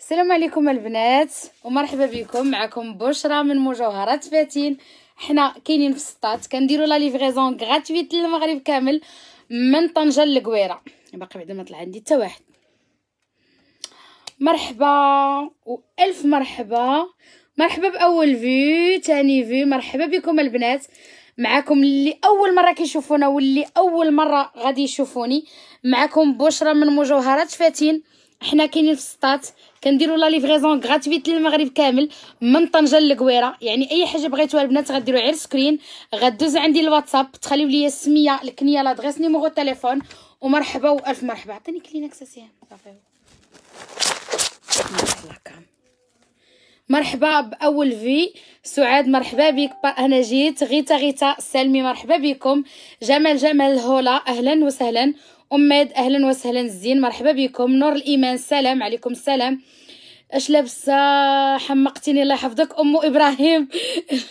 السلام عليكم البنات ومرحبا بكم معكم بشرى من مجوهرات فاتين حنا كاينين في السطات كنديروا لا ليفريزون غراتويت للمغرب كامل من طنجه للقويره باقي بعدا ما طلع عندي حتى واحد مرحبا والف مرحبا مرحبا باول في ثاني في مرحبا بكم البنات معاكم اللي اول مره كيشوفونا واللي اول مره غادي يشوفوني معاكم بشرى من مجوهرات فاتين حنا كاينين في السطات كنديروا لا ليفريزون غراتويت للمغرب كامل من طنجه للقويره يعني اي حاجه بغيتوها البنات غديروا غير سكرين غدوز عندي الواتساب تخليو لي السميه الكنيه لادغيس نيمورو التليفون ومرحبا والف مرحبا عطيني كلينكس صافي مرحبا باول في سعاد مرحبا بك انا جيت غيتا غيتا سلمي مرحبا بكم جمال جمال هولا اهلا وسهلا اماد اهلا وسهلا زين مرحبا بكم نور الايمان سلام عليكم السلام اش لابسه حمقتيني الله يحفظك ام ابراهيم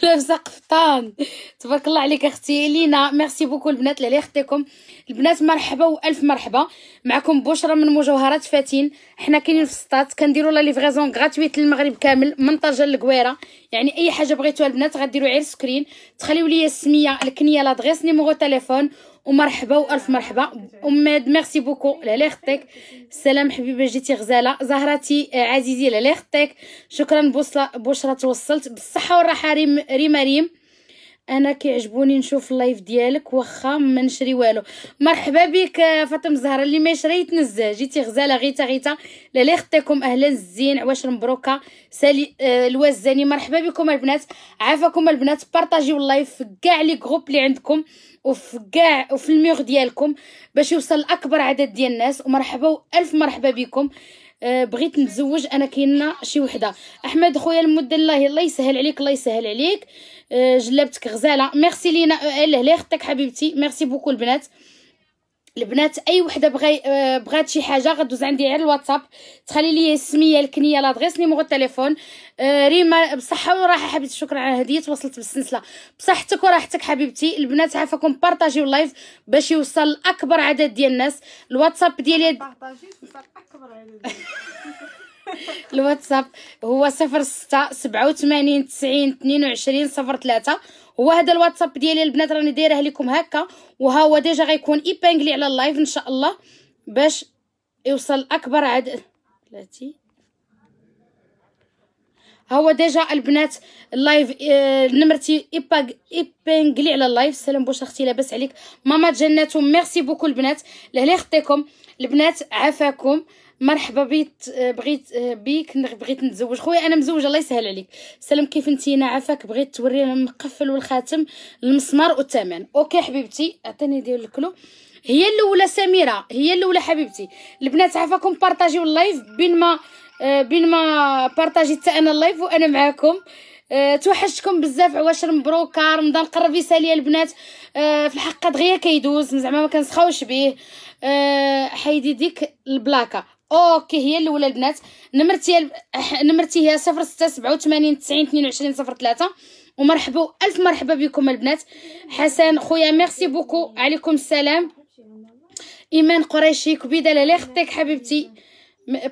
لابسه قفطان تبارك الله عليك اختي لينا ميرسي بوكو البنات لعلي اختكم البنات مرحبا والف مرحبا معكم بشرى من مجوهرات فاتين حنا كاينين في السطات كنديروا لا ليفغيزون غراتويت للمغرب كامل من طاجه للكويره يعني اي حاجه بغيتوها البنات غديروا غير سكرين تخليو لي السميه الكنيه لادغيس نيميرو تليفون ومرحبا والف مرحبا اماد ميرسي بوكو لعلي خطيك سلام حبيبه جيتي غزاله زهرتي عزيزي لعلي خطيك شكرا بوصله بشرى توصلت بالصحه والراحه ريم ريم ريم انا كيعجبوني نشوف اللايف ديالك واخا ما نشري والو مرحبا بك آه، فاطمه الزهراء اللي ما شريت يتنزه جيتي غزاله غيتا غيتا لا خطيكم اهلا الزين عواش مبروكه سالي آه الوزاني مرحبا بكم البنات عافاكم البنات بارطاجيو اللايف في كاع لي جروب اللي عندكم وفي كاع وفي الميغ ديالكم باش يوصل لاكبر عدد ديال الناس ومرحبا الف مرحبا بكم آه، بغيت نتزوج انا كاينه شي وحده احمد خويا المده الله الله يسهل عليك الله يسهل عليك آه، جلبتك غزاله ميرسي لينا ال الله يخطيك حبيبتي ميرسي بوكو البنات البنات اي وحده بغي آه، بغات شي حاجه غدوز عندي على الواتساب تخلي لي السميه الكنيه لادريس نيميرو التليفون آه ريما بصحه وراحه حبيبتي شكرا على هديه وصلت بالسلسله بصحتك وراحتك حبيبتي البنات عافاكم بارطاجيو اللايف باش يوصل لاكبر عدد ديال الناس الواتساب ديالي بارطاجيو توصل اكبر عدد الواتساب هو صفر ستة سبعة وثمانين تسعين اثنين وعشرين صفر ثلاثة هو هذا الواتساب ديالي البنات راني دايره لكم هكا وها هو ديجا غيكون ايبانغلي على اللايف ان شاء الله باش يوصل اكبر عدد ثلاثي هو ديجا البنات اللايف آه، نمرتي ايباغ ايبانغلي على اللايف سلام بوش اختي لاباس عليك ماما جناتو ميرسي بوكو البنات لهلا خطيكم البنات عافاكم مرحبا بيت بغيت بيك بغيت نتزوج خويا انا مزوجه الله يسهل عليك سلام كيف انتي انا عافاك بغيت توري المقفل والخاتم المسمار والثمن اوكي حبيبتي عطيني ديال الكلو هي الاولى سميره هي الاولى حبيبتي البنات عافاكم بارطاجيو اللايف بين ما آه، بين ما بارطاجيت انا اللايف وانا معاكم أه توحشتكم بزاف عواشر مبروكه رمضان قرب يسالي البنات أه في الحقيقه دغيا كيدوز زعما ما كنسخاوش بيه أه حيدي ديك البلاكه اوكي هي الاولى البنات نمرتي نمرتي هي 06 87 90 22 03 ومرحبا الف مرحبا بكم البنات حسن خويا ميرسي بوكو عليكم السلام ايمان قريشي كبيده لالا خطيك حبيبتي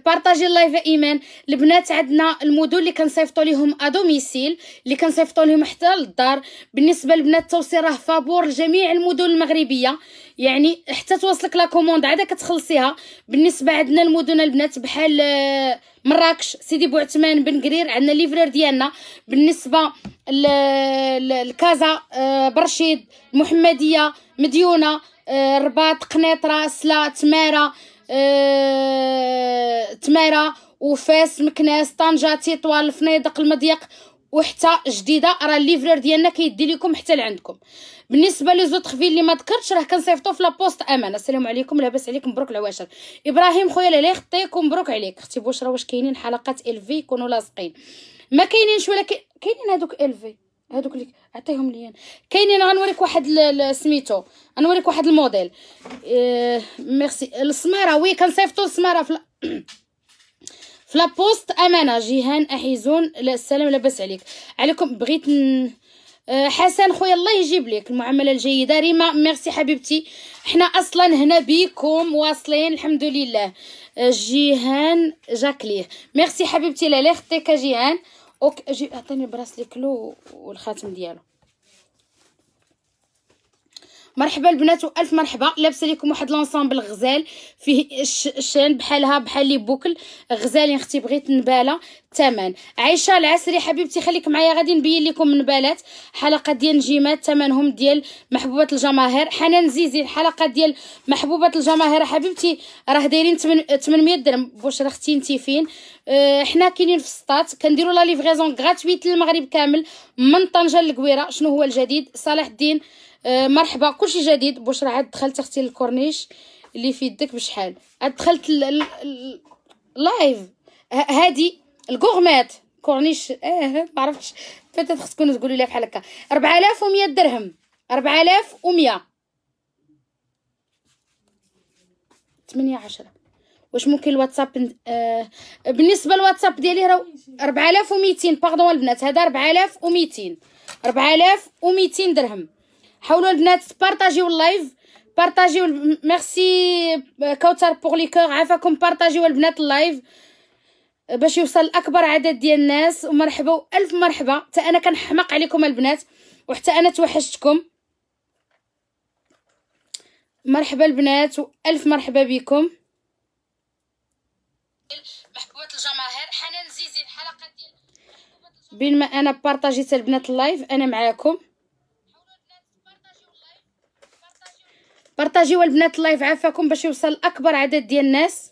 بارطاجي اللايف ايمان البنات عندنا المدن اللي كنصيفطوا ليهم ادوميسيل اللي كنصيفطوا لهم حتى للدار بالنسبه للبنات التوصيل راه فابور لجميع المدن المغربيه يعني حتى توصلك لا كوموند عاد كتخلصيها بالنسبه عندنا المدن البنات بحال آه، مراكش سيدي بوعثمان بن قرير عندنا ليفرر ديالنا بالنسبه لكازا آه، برشيد المحمديه مديونه الرباط آه، قنيطره سلا تماره أه... تماره وفاس مكناس طنجه تطوان الفنيدق المضيق وحتى جديده راه الليفلر ديالنا كيدي لكم حتى لعندكم بالنسبه لي زوت خفيل اللي ما ذكرتش راه كنصيفطو في لابوست امانه السلام عليكم لاباس عليكم مبروك العواشر ابراهيم خويا لا يخطيكم ومبروك عليك اختي بشرى واش كاينين حلقات الفي يكونوا لاصقين ما كاينينش ولا كاينين هدوك الفي هذوك اللي عطيهم لي كاينين غنوريك واحد سميتو غنوريك واحد الموديل اه ميرسي السماره وي كنصيفطو السماره في في لابوست امانه جيهان احيزون لا السلام لاباس عليك عليكم بغيت ن... إيه، حسن خويا الله يجيب لك المعامله الجيده ريما ميرسي حبيبتي حنا اصلا هنا بكم واصلين الحمد لله جيهان جاكلي ميرسي حبيبتي لا لاختك جيهان اوك اجي اعطيني البراسلي كلو والخاتم ديالو مرحبا البنات والف مرحبا لابسه لكم واحد لونسامبل غزال فيه الشان بحالها بحال لي بوكل غزال يا اختي بغيت نباله الثمن عايشه العسري حبيبتي خليك معايا غادي نبين لكم نبالات حلقه ديال نجيمات ثمنهم ديال محبوبه الجماهير حنان زيزي الحلقه ديال محبوبه الجماهير حبيبتي راه دايرين 800 درهم بوش اختي انت فين اه حنا كاينين في السطات كنديروا لا ليفريزون غراتويت للمغرب كامل من طنجه للكويره شنو هو الجديد صلاح الدين آه، مرحبا كلشي جديد بشرى عاد دخلت اختي للكورنيش اللي في يدك بشحال عاد دخلت لايف هادي الكوغميت كورنيش اه ما عرفتش فتات خصكم تقولوا لي بحال هكا 4100 درهم 4100 8 10 واش ممكن الواتساب آه بالنسبه للواتساب ديالي راه 4200 باردون البنات هذا 4200 4200 درهم حاولوا البنات بارطاجيو اللايف بارطاجيو ميرسي آه، كوثر بوغ لي كور عافاكم بارطاجيو البنات اللايف آه، باش يوصل لاكبر عدد ديال الناس ومرحبا والف مرحبا حتى انا كنحماق عليكم البنات وحتى انا توحشتكم مرحبا البنات والف مرحبا بكم محبوبات الجماهير حنان زيزي الحلقه ديال بينما انا بارطاجيت البنات اللايف انا معاكم بارطاجيو البنات اللايف عافاكم باش يوصل اكبر عدد ديال الناس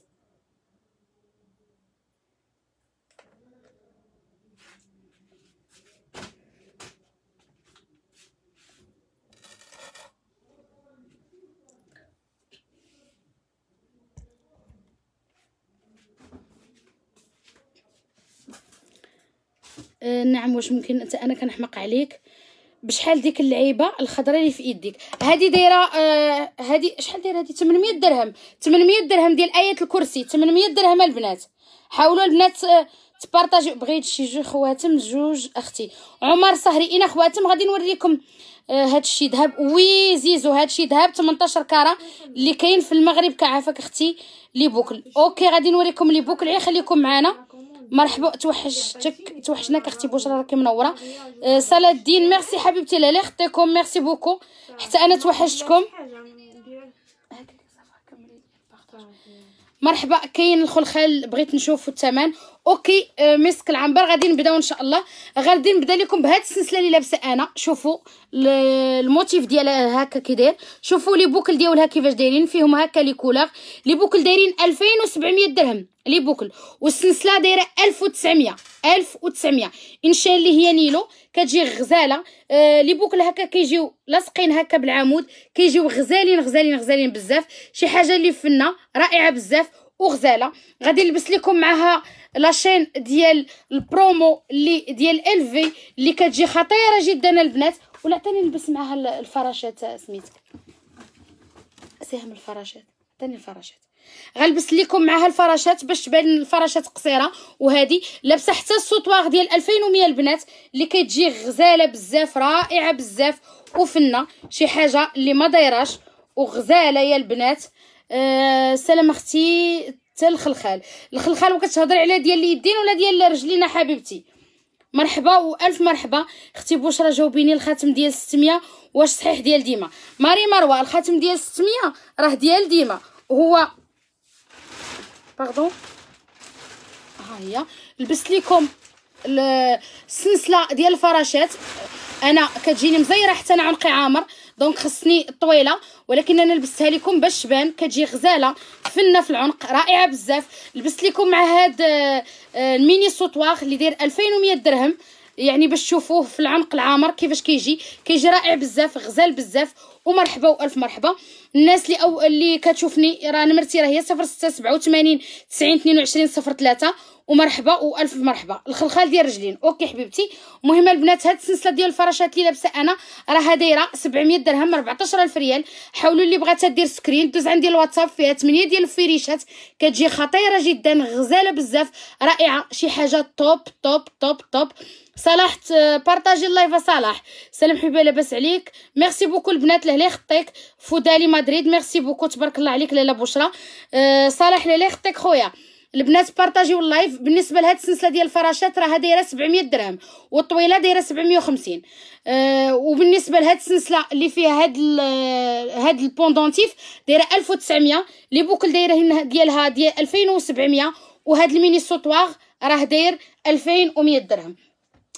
آه نعم واش ممكن انا كنحمق عليك بشحال ديك اللعيبه الخضراء اللي في يديك هذه دايره هذه آه شحال دايره هذه 800 درهم 800 درهم ديال ايه الكرسي 800 درهم البنات حاولوا البنات آه تبارطاجيو بغيت شي جوج خواتم جوج اختي عمر صهري انا خواتم غادي نوريكم آه الشيء ذهب وي زيزو الشيء ذهب 18 كاره اللي كاين في المغرب كعافاك اختي لي بوكل اوكي غادي نوريكم لي بوكل عي خليكم معنا مرحبا توحشتك توحشناك اختي بشرى راكي منوره أه الدين ميرسي حبيبتي لالي خطيكم ميرسي بوكو حتى انا توحشتكم مرحبا كاين الخلخال بغيت نشوفو الثمن اوكي آه، مسك العنبر غادي نبداو ان شاء الله غادي نبدا لكم بهاد السلسله اللي لابسه انا شوفوا الموتيف ديالها هكا كي داير شوفوا لي بوكل ديالها كيفاش دايرين فيهم هكا لي كولور لي بوكل دايرين 2700 درهم لي بوكل والسلسله دايره 1900 1900 شاء الله هي نيلو كتجي غزاله آه لي بوكل هكا كيجيو لاصقين هكا بالعمود كيجيو غزالين غزالين غزالين بزاف شي حاجه اللي فنه رائعه بزاف وغزاله غادي نلبس لكم معها لاشين ديال البرومو اللي ديال الفي اللي كتجي خطيره جدا البنات ولا عطيني نلبس معها الفراشات آه، سميتك سهم الفراشات عطيني الفراشات غنلبس لكم معها الفراشات باش تبان الفراشات قصيره وهذه لابسه حتى السوطوار ديال 2100 البنات اللي كتجي غزاله بزاف رائعه بزاف وفنه شي حاجه اللي ما دايراش وغزاله يا البنات أه سلام اختي حتى الخلخال الخلخال كتهضري على ديال اليدين ولا ديال رجلينا حبيبتي مرحبا والف مرحبا اختي بشرى جاوبيني الخاتم ديال 600 واش صحيح ديال ديما ماري مروه الخاتم ديال 600 راه ديال ديما هو باردون ها هي لبست لكم السلسله ديال الفراشات انا كتجيني مزيره حتى انا عنقي عامر دونك خصني طويله ولكن انا لبستها لكم باش تبان كتجي غزاله فنه في العنق رائعه بزاف لبست لكم مع هاد آه، آه، الميني سوتوار اللي داير 2100 درهم يعني باش تشوفوه في العنق العامر كيفاش كيجي كيجي رائع بزاف غزال بزاف ومرحبا والف مرحبا الناس اللي او اللي كتشوفني راه نمرتي راه هي 0687 90 22 03 ومرحبا والف مرحبا الخلخال ديال رجلين اوكي حبيبتي المهم البنات هاد السلسله ديال الفراشات اللي لابسه انا راها دايره 700 درهم 14000 ريال حاولوا اللي بغاتها دير سكرين دوز عندي الواتساب فيها 8 ديال الفريشات كتجي خطيره جدا غزاله بزاف رائعه شي حاجه توب توب توب توب صلاح آه، بارطاجي اللايف صلاح سلام حبيبه لاباس عليك ميرسي بوكو البنات لهلا خطيك فودالي مدريد ميرسي بوكو تبارك الله عليك لاله آه، بشرى صلاح لهلا خطيك خويا البنات بارطاجيو اللايف بالنسبه لهاد السلسله ديال الفراشات راها دايره 700 درهم والطويله دايره 750 أه وبالنسبه لهاد السلسله اللي فيها هاد ال آه، هاد البوندونتيف دايره 1900 لي بوكل دايره ديالها ديال 2700 وهاد الميني سوطوار راه داير 2100 درهم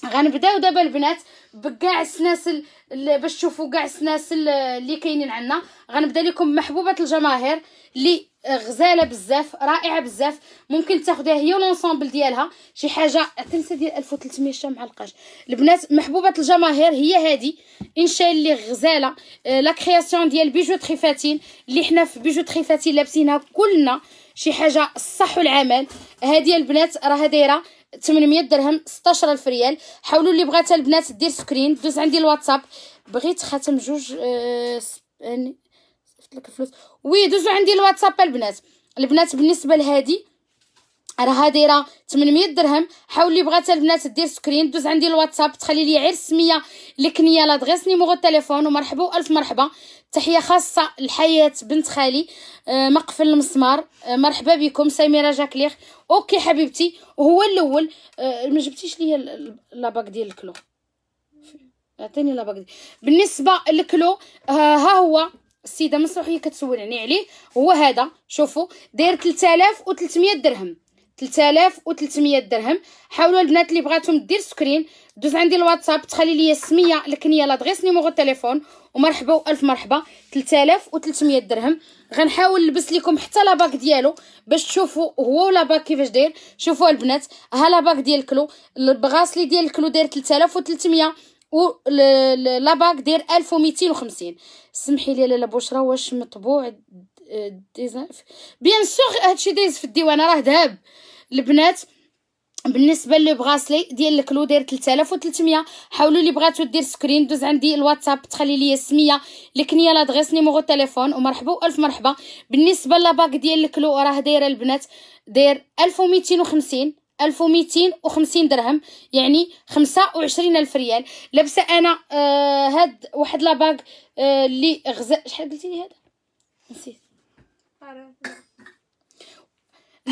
غنبداو دابا البنات بكاع السناسل باش تشوفوا كاع السناسل اللي كاينين عندنا غنبدا لكم محبوبه الجماهير اللي غزاله بزاف رائعه بزاف ممكن تاخذها هي لونسومبل ديالها شي حاجه تنسى ديال 1300 ما معلقاش البنات محبوبه الجماهير هي هذه انشاء اللي غزاله آه، لا كرياسيون ديال بيجو تخيفاتين اللي حنا في بيجو تخيفاتين لابسينها كلنا شي حاجه الصح والعمل هذه البنات راها دايره 800 درهم 16000 ريال حاولوا اللي بغاتها البنات دير سكرين دوز عندي الواتساب بغيت خاتم جوج آه يعني صيفط لك الفلوس وي دوزوا عندي الواتساب البنات البنات بالنسبه لهادي راها دايره 800 درهم حاول اللي بغات البنات دير سكرين دوز عندي الواتساب تخلي لي غير السميه الكنيه لادغيس نيميرو التليفون ومرحبا والف مرحبا تحيه خاصه لحياه بنت خالي آه، مقفل المسمار آه، مرحبا بكم سميره جاكليخ اوكي حبيبتي وهو الاول آه، ما جبتيش ليا لاباك ديال الكلو عطيني لاباك دي. بالنسبه للكلو ها هو السيده مسروح هي عليه هو هذا شوفوا داير 3300 درهم 3300 درهم حاولوا البنات اللي بغاتهم دير سكرين دوز عندي الواتساب تخلي لي السميه الكنيه لادغيس نيموغو التليفون ومرحبا والف مرحبا 3300 درهم غنحاول نلبس لكم حتى لاباك ديالو باش تشوفوا هو ولا باك كيفاش داير شوفوا البنات ها لاباك ديال الكلو البغاسلي ديال الكلو داير 3300 و لاباك داير 1250 سمحي لي لاله بشرى واش مطبوع آه، ديزاين بيان سور هادشي دايز في الديوانه راه ذهب البنات بالنسبه اللي بغاسلي ديال الكلو داير 3300 حاولوا اللي بغاتو دير سكرين دوز عندي الواتساب تخلي لي السميه الكنيه لادغيس نيمورو تليفون ومرحبا والف مرحبا بالنسبه لاباك ديال الكلو راه دايره البنات داير 1250 1250 درهم يعني 25000 ريال لابسه انا آه هاد واحد لاباك آه، اللي آه غزال شحال قلتي لي هذا نسيت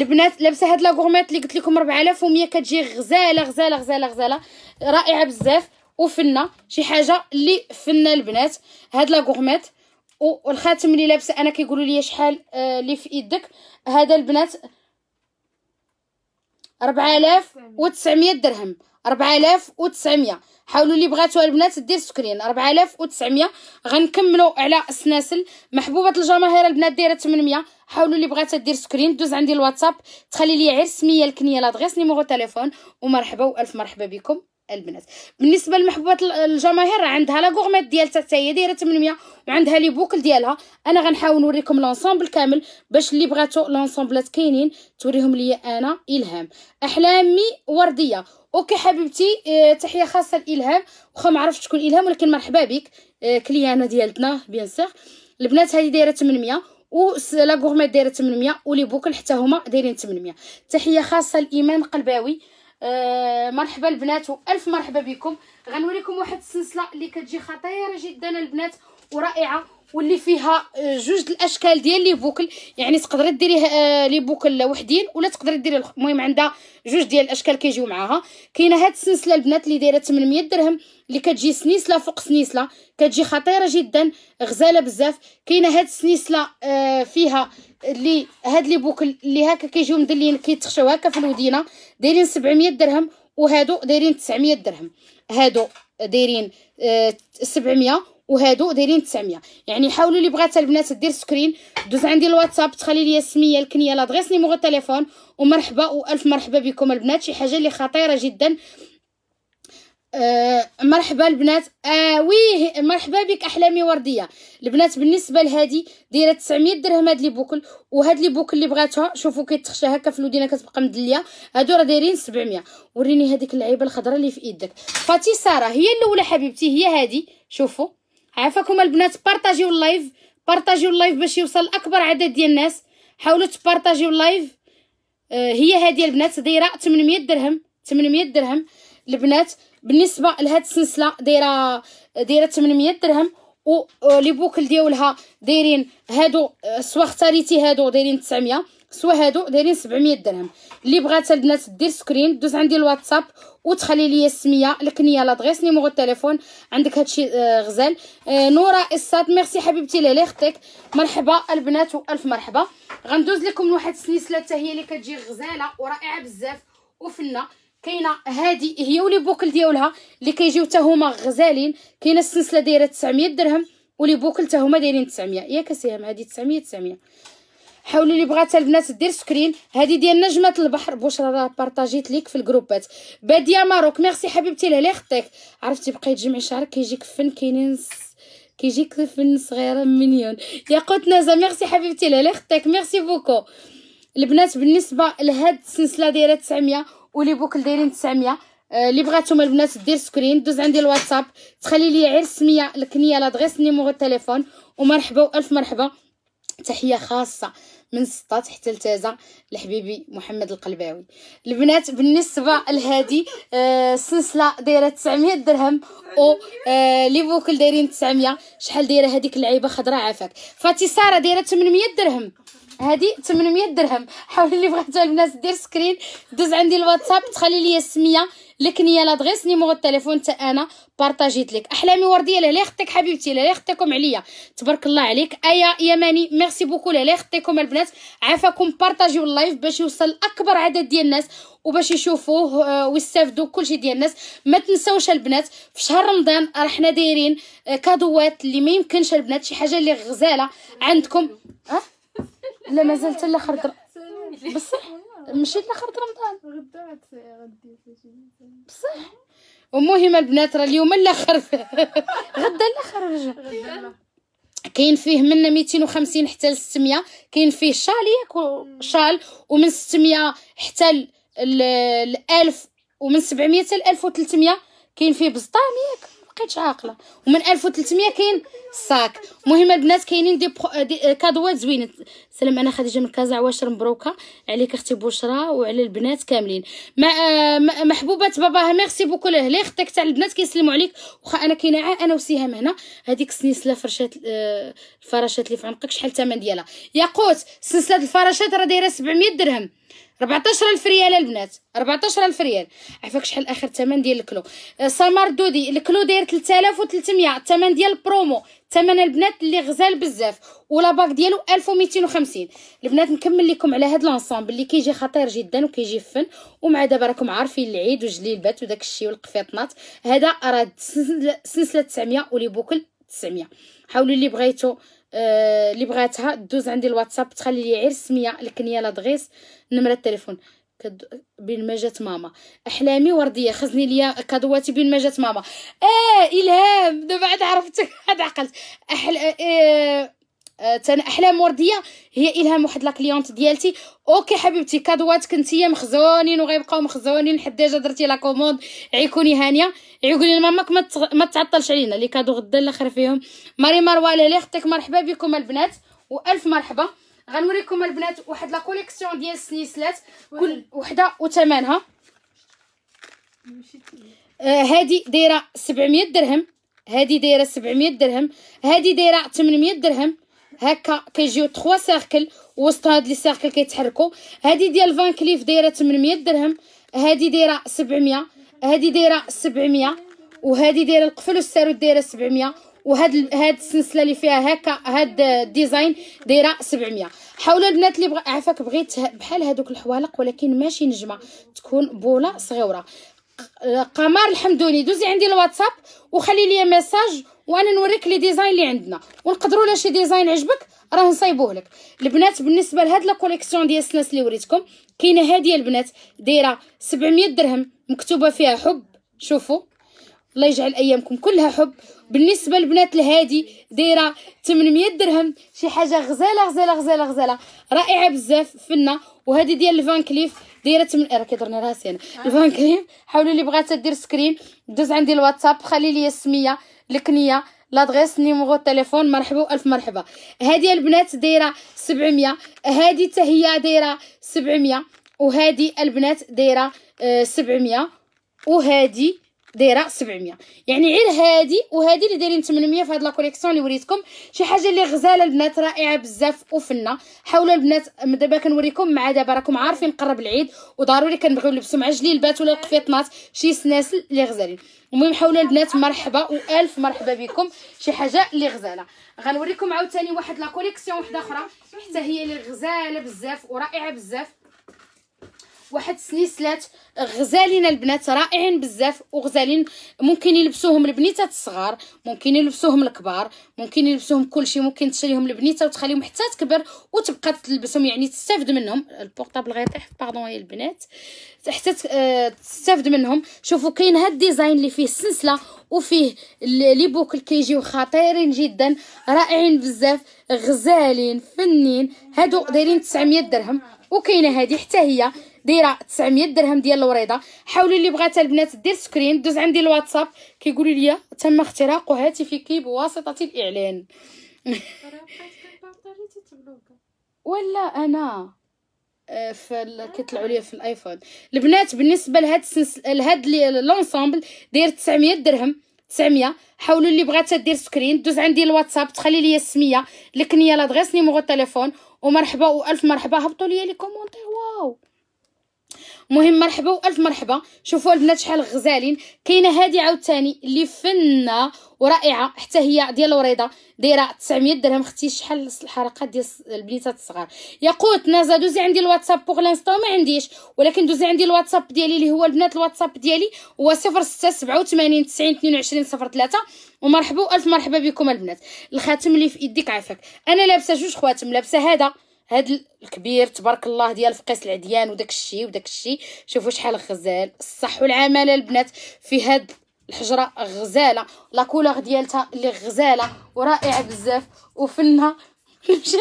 البنات لابسه هاد لا غورميت اللي قلت لكم 4100 كتجي غزاله غزاله غزاله غزاله رائعه بزاف وفنه شي حاجه اللي فنه البنات هاد لا غورميت والخاتم اللي لابسه انا كيقولوا لي شحال آه، اللي في يدك هذا البنات 4900 درهم 4900 حاولوا اللي بغاتوها البنات دير سكرين 4900 غنكملوا على السناسل محبوبه الجماهير البنات دايره 800 حاولوا اللي بغاتها دير سكرين دوز عندي الواتساب تخلي لي غير سميه الكنيه لادغيس نيميرو تليفون ومرحبا والف مرحبا بكم البنات بالنسبه لمحبوبات الجماهير عندها لا غورميت ديالتها حتى هي دايره 800 وعندها لي بوكل ديالها انا غنحاول نوريكم لونسومبل كامل باش اللي بغاتو لونسومبلات كاينين توريهم ليا انا الهام احلامي ورديه اوكي حبيبتي اه تحيه خاصه لالهام واخا ما عرفتش شكون الهام ولكن مرحبا بك اه كليانه ديالتنا بيان سيغ البنات هذه دايره 800 و لا غورميت دايره 800 ولي بوكل حتى هما دايرين 800 تحيه خاصه لايمان قلباوي آه، مرحبا البنات والف مرحبا بكم غنوريكم واحد السلسله اللي كتجي خطيره جدا البنات ورائعه واللي فيها آه، جوج الاشكال ديال لي بوكل يعني تقدري ديريه آه، لي بوكل وحدين ولا تقدري ديري المهم عندها جوج ديال الاشكال كيجيو معاها كاينه هاد السلسله البنات اللي دايره 800 درهم اللي كتجي سنيسله فوق سنيسله كتجي خطيره جدا غزاله بزاف كاينه هاد السلسله فيها اللي هاد لي بوكل اللي هكا كيجيو مدلين كيتخشاو هكا في الودينه دايرين 700 درهم وهادو دايرين 900 درهم هادو دايرين آه 700 وهادو دايرين 900 يعني حاولوا اللي بغات البنات دير سكرين دوز عندي الواتساب تخلي لي السميه الكنيه لادريس نيميرو التليفون ومرحبا والف مرحبا بكم البنات شي حاجه اللي خطيره جدا آه مرحبا البنات آه وي مرحبا بك احلامي ورديه البنات بالنسبه لهادي دايره 900 درهم هاد لي بوكل وهاد لي بوكل اللي بغاتها شوفوا كيتخشى هكا في الودينه كتبقى مدليه هادو راه دايرين 700 وريني هذيك اللعيبه الخضراء اللي في يدك فاتي ساره هي الاولى حبيبتي هي هادي شوفوا عافاكم البنات بارطاجيو اللايف بارطاجيو اللايف باش يوصل اكبر عدد ديال الناس حاولوا تبارطاجيو اللايف آه هي هادي البنات دايره 800 درهم 800 درهم البنات بالنسبه لهاد السلسله دايره دايره 800 درهم و آه، لي بوكل ديالها دايرين هادو آه، سوا اختاريتي هادو دايرين 900 سوا هادو دايرين 700 درهم اللي بغات البنات دير سكرين دوز عندي الواتساب وتخلي لي السميه الكنيه لادريس نيميرو التليفون عندك هادشي آه، غزال نوره الصاد ميرسي حبيبتي لالي اختك مرحبا البنات والف مرحبا غندوز لكم لواحد السلسله حتى هي اللي كتجي غزاله ورائعه بزاف وفنه كاينه هادي هي ولي بوكل ديالها اللي كيجيو حتى هما غزالين كاينه السلسله دايره 900 درهم ولي بوكل حتى هما دايرين 900 ياك سهام هادي 900 900 حاولوا اللي بغات البنات دير سكرين هادي ديال نجمه البحر بوش راه بارطاجيت ليك في الجروبات باديه ماروك ميرسي حبيبتي لهلي خطيك عرفتي بقيت تجمعي شعرك كيجيك فن كاينين كيجيك فن صغيره مليون يا قوت نازا ميرسي حبيبتي لهلي خطيك ميرسي بوكو البنات بالنسبه لهاد السلسله دايره 900 ولي بوكل دايرين 900 اللي آه، بغاتهم البنات دير سكرين دوز عندي الواتساب تخلي لي غير السميه الكنيه لادريس نيمورو التليفون ومرحبا والف مرحبا تحيه خاصه من سطات حتى لتازا لحبيبي محمد القلباوي البنات بالنسبه لهادي السلسله آه دايره 900 درهم و آه لي بوكل دايرين 900 شحال دايره هذيك اللعيبه خضراء عافاك فاتي ساره دايره 800 درهم هادي 800 درهم حاول اللي بغيتو الناس دير سكرين دوز عندي الواتساب تخلي لي السميه الكنيه لادغيس نيمورو التليفون تا انا بارطاجيت لك احلامي ورديه لهلا يخطيك حبيبتي لهلا يخطيكم عليا تبارك الله عليك ايا يماني ميرسي بوكو لهلا يخطيكم البنات عافاكم بارطاجيو اللايف باش يوصل اكبر عدد ديال الناس وباش يشوفوه آه، ويستافدوا كلشي ديال الناس ما تنساوش البنات في شهر رمضان راه حنا دايرين آه، كادوات اللي ما يمكنش البنات شي حاجه اللي غزاله عندكم أه؟ لا ما زلت لاخر در... بصح مشيت لاخر رمضان غدا غدي بصح المهم البنات راه اليوم لاخر غدا لاخر رجع كاين فيه من 250 حتى ل 600 كاين فيه شال ياك شال ومن 600 حتى ل 1000 ومن 700 حتى ل 1300 كاين فيه بزطام ياك بقيتش عاقله ومن 1300 كاين الصاك المهم البنات كاينين دي, بخو... دي كادوات زوينين سلام انا خديجه من كازا عواشر مبروكه عليك اختي بشرى وعلى البنات كاملين ما... ما... محبوبات باباها ميرسي بوكو لي اختك تاع البنات كيسلموا عليك واخا انا كاينه انا وسهام هنا هذيك السنسله فرشات آه، الفراشات اللي في عنقك شحال الثمن ديالها ياقوت سلسله الفراشات راه دايره 700 درهم 14 الف ريال البنات 14 الف ريال عفاك شحال اخر الثمن ديال الكلو آه، سمر دودي الكلو داير 3300 الثمن ديال البرومو ثمن البنات اللي غزال بزاف ولا باك ديالو 1250 البنات نكمل لكم على هذا لونسومبل اللي كيجي خطير جدا وكيجي فن ومع دابا راكم عارفين العيد وجليل بات وداك الشيء والقفيطنات هذا راه سلسله 900 ولي بوكل 900 حاولوا اللي بغيتو آه، اللي بغاتها دوز عندي الواتساب تخلي لي غير السميه الكنيه لا دغيس نمره التليفون كد... بين ما جات ماما احلامي ورديه خزني ليا كادواتي بين ما جات ماما اه الهام دابا عاد عرفتك عاد عقلت احلى آه أه، تانا احلام ورديه هي الهام واحد لا كليونت ديالتي اوكي حبيبتي كادواتك نتيا مخزونين وغيبقاو مخزونين حتى ديجا درتي لا كوموند عيكوني هانيه عيقولي لماماك ما, تعطلش علينا لي كادو غدا الاخر فيهم ماري مروال لي خطيك مرحبا بكم البنات والف مرحبا غنوريكم البنات واحد لا كوليكسيون ديال السنيسلات كل وحده وثمنها أه، هادي دايره 700 درهم هادي دايره 700 درهم هادي دايره 800 درهم هكا كيجيو 3 سيركل وسط هاد لي سيركل كيتحركوا هادي ديال فان كليف دايره 800 درهم هادي دايره 700 هادي دايره 700 وهادي دايره القفل والسارود دايره 700 وهاد هاد السلسله اللي فيها هكا هاد الديزاين دايره 700 حاولوا البنات اللي بغ... عفاك بغيت بحال هادوك الحوالق ولكن ماشي نجمه تكون بوله صغيره قمر الحمدوني دوزي عندي الواتساب وخلي لي ميساج وانا نوريك لي ديزاين اللي عندنا ونقدروا لا شي ديزاين عجبك راه نصايبوه لك البنات بالنسبه لهاد لا كوليكسيون ديال السناس اللي وريتكم كاينه هاديه البنات دايره 700 درهم مكتوبه فيها حب شوفوا الله يجعل ايامكم كلها حب بالنسبه البنات الهادي دايره 800 درهم شي حاجه غزاله غزاله غزاله غزاله رائعه بزاف فنه وهذه ديال الفان كليف دايره 8 إيه، راه كيضرني راسي انا آه. الفان كليف حاولوا لي بغات دير سكرين دوز عندي الواتساب خلي لي السميه الكنيه لادريس نيمورو التليفون مرحبا الف مرحبا هذه البنات دايره 700 هذه حتى هي دايره 700 وهذه البنات دايره 700 آه، وهذه دايره 700 يعني غير هادي وهادي اللي دايرين 800 في هاد لا كوليكسيون اللي وريتكم شي حاجه اللي غزاله البنات رائعه بزاف وفنه حاولوا البنات دابا كنوريكم مع دابا راكم عارفين قرب العيد وضروري كنبغيو نلبسوا مع جليلبات ولا القفيطنات شي سناسل اللي غزالين المهم حاولوا البنات مرحبا والف مرحبا بكم شي حاجه اللي غزاله غنوريكم عاوتاني واحد لا كوليكسيون وحده اخرى حتى هي اللي غزاله بزاف ورائعه بزاف واحد سنيسلات غزالين البنات رائعين بزاف وغزالين ممكن يلبسوهم البنيتات الصغار ممكن يلبسوهم الكبار ممكن يلبسوهم كلشي ممكن تشريهم البنيته وتخليهم حتى تكبر وتبقى تلبسهم يعني تستافد منهم البورطابل غيطيح باردون يا البنات حتى آه، تستافد منهم شوفوا كاين هاد الديزاين اللي فيه السنسله وفيه لي بوكل كيجيو خطيرين جدا رائعين بزاف غزالين فنين هادو دايرين 900 درهم وكاينه هادي حتى هي دايره 900 درهم ديال الوريضه حاولي اللي بغات البنات دير سكرين دوز عندي الواتساب كيقولوا لي تم اختراق هاتفك بواسطه الاعلان ولا انا آه، في كيطلعوا لي في الايفون البنات بالنسبه لهاد لهاد لونسومبل داير 900 درهم 900 حاولوا اللي بغات دير سكرين دوز عندي الواتساب تخلي لي السميه الكنيه لادغيس نيميرو التليفون ومرحبا الف مرحبا هبطوا لي لي كومونتير واو مهم مرحبا والف مرحبا شوفوا البنات شحال غزالين كاينه هذه عاوتاني اللي فنه ورائعه حتى هي ديال وريضه دايره 900 درهم اختي شحال الحركات ديال البنيتات الصغار يا نازا دوزي عندي الواتساب بوغ لانستو ما عنديش ولكن دوزي عندي الواتساب ديالي اللي هو البنات الواتساب ديالي هو 0687 90 22 03 ومرحبا والف مرحبا بكم البنات الخاتم اللي في يديك عافاك انا لابسه جوج خواتم لابسه هذا هاد الكبير تبارك الله ديال فقيس العديان وداك الشيء وداك الشيء شوفوا شحال غزال الصح والعماله البنات في هاد الحجره غزاله لا كولور ديالتها اللي غزاله ورائعه بزاف وفنها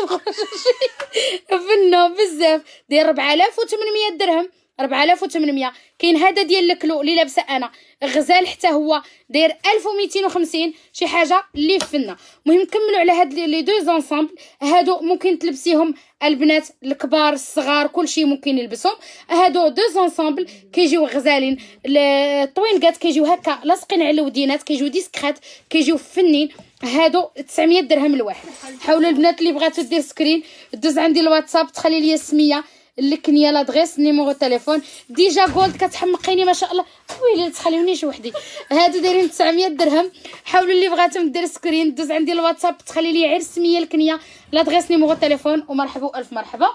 فنها بزاف داير 4800 درهم 4800 كاين هذا ديال الكلو اللي لابسه انا غزال حتى هو داير 1250 شي حاجه اللي فنه المهم نكملوا على هاد لي دو زونسامبل هادو ممكن تلبسيهم البنات الكبار الصغار كلشي ممكن يلبسهم هادو دو زونسامبل كيجيو غزالين الطوينكات كيجيو هكا لاصقين على الودينات كيجيو ديسكريت كيجيو فنين هادو 900 درهم الواحد حاولوا البنات اللي بغات دير سكرين دوز عندي الواتساب تخلي لي السميه الكنيه نيا لادغيس نيمورو التليفون ديجا جولد كتحمقيني ما شاء الله ويلي تخليونيش وحدي هادو دايرين 900 درهم حاولوا اللي بغاتهم دير سكرين دوز عندي الواتساب تخلي لي غير السميه الكنيه لادغيس نيمورو التليفون ومرحبا والف مرحبا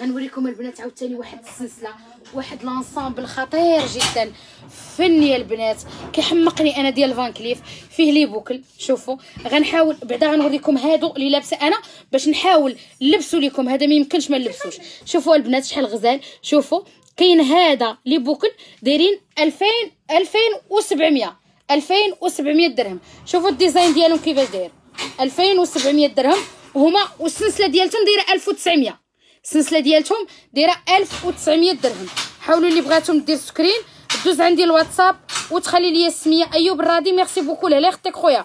غنوريكم البنات عاوتاني واحد السلسله واحد لانسامبل خطير جدا فني البنات كيحمقني انا ديال فان كليف فيه لي بوكل شوفوا غنحاول بعدا غنوريكم هادو اللي لابسه انا باش نحاول نلبسو لكم هذا ما يمكنش ما نلبسوش شوفوا البنات شحال غزال شوفوا كاين هذا لي بوكل دايرين 2000 2700 2700 درهم شوفوا الديزاين ديالهم كيفاش داير 2700 درهم وهما والسلسله ديالتهم دايره 1900 السلسله ديالتهم دايره 1900 درهم حاولوا اللي بغاتهم دير سكرين دوز عندي الواتساب وتخلي لي السميه ايوب الرادي ميرسي بوكو لهلا يخطيك خويا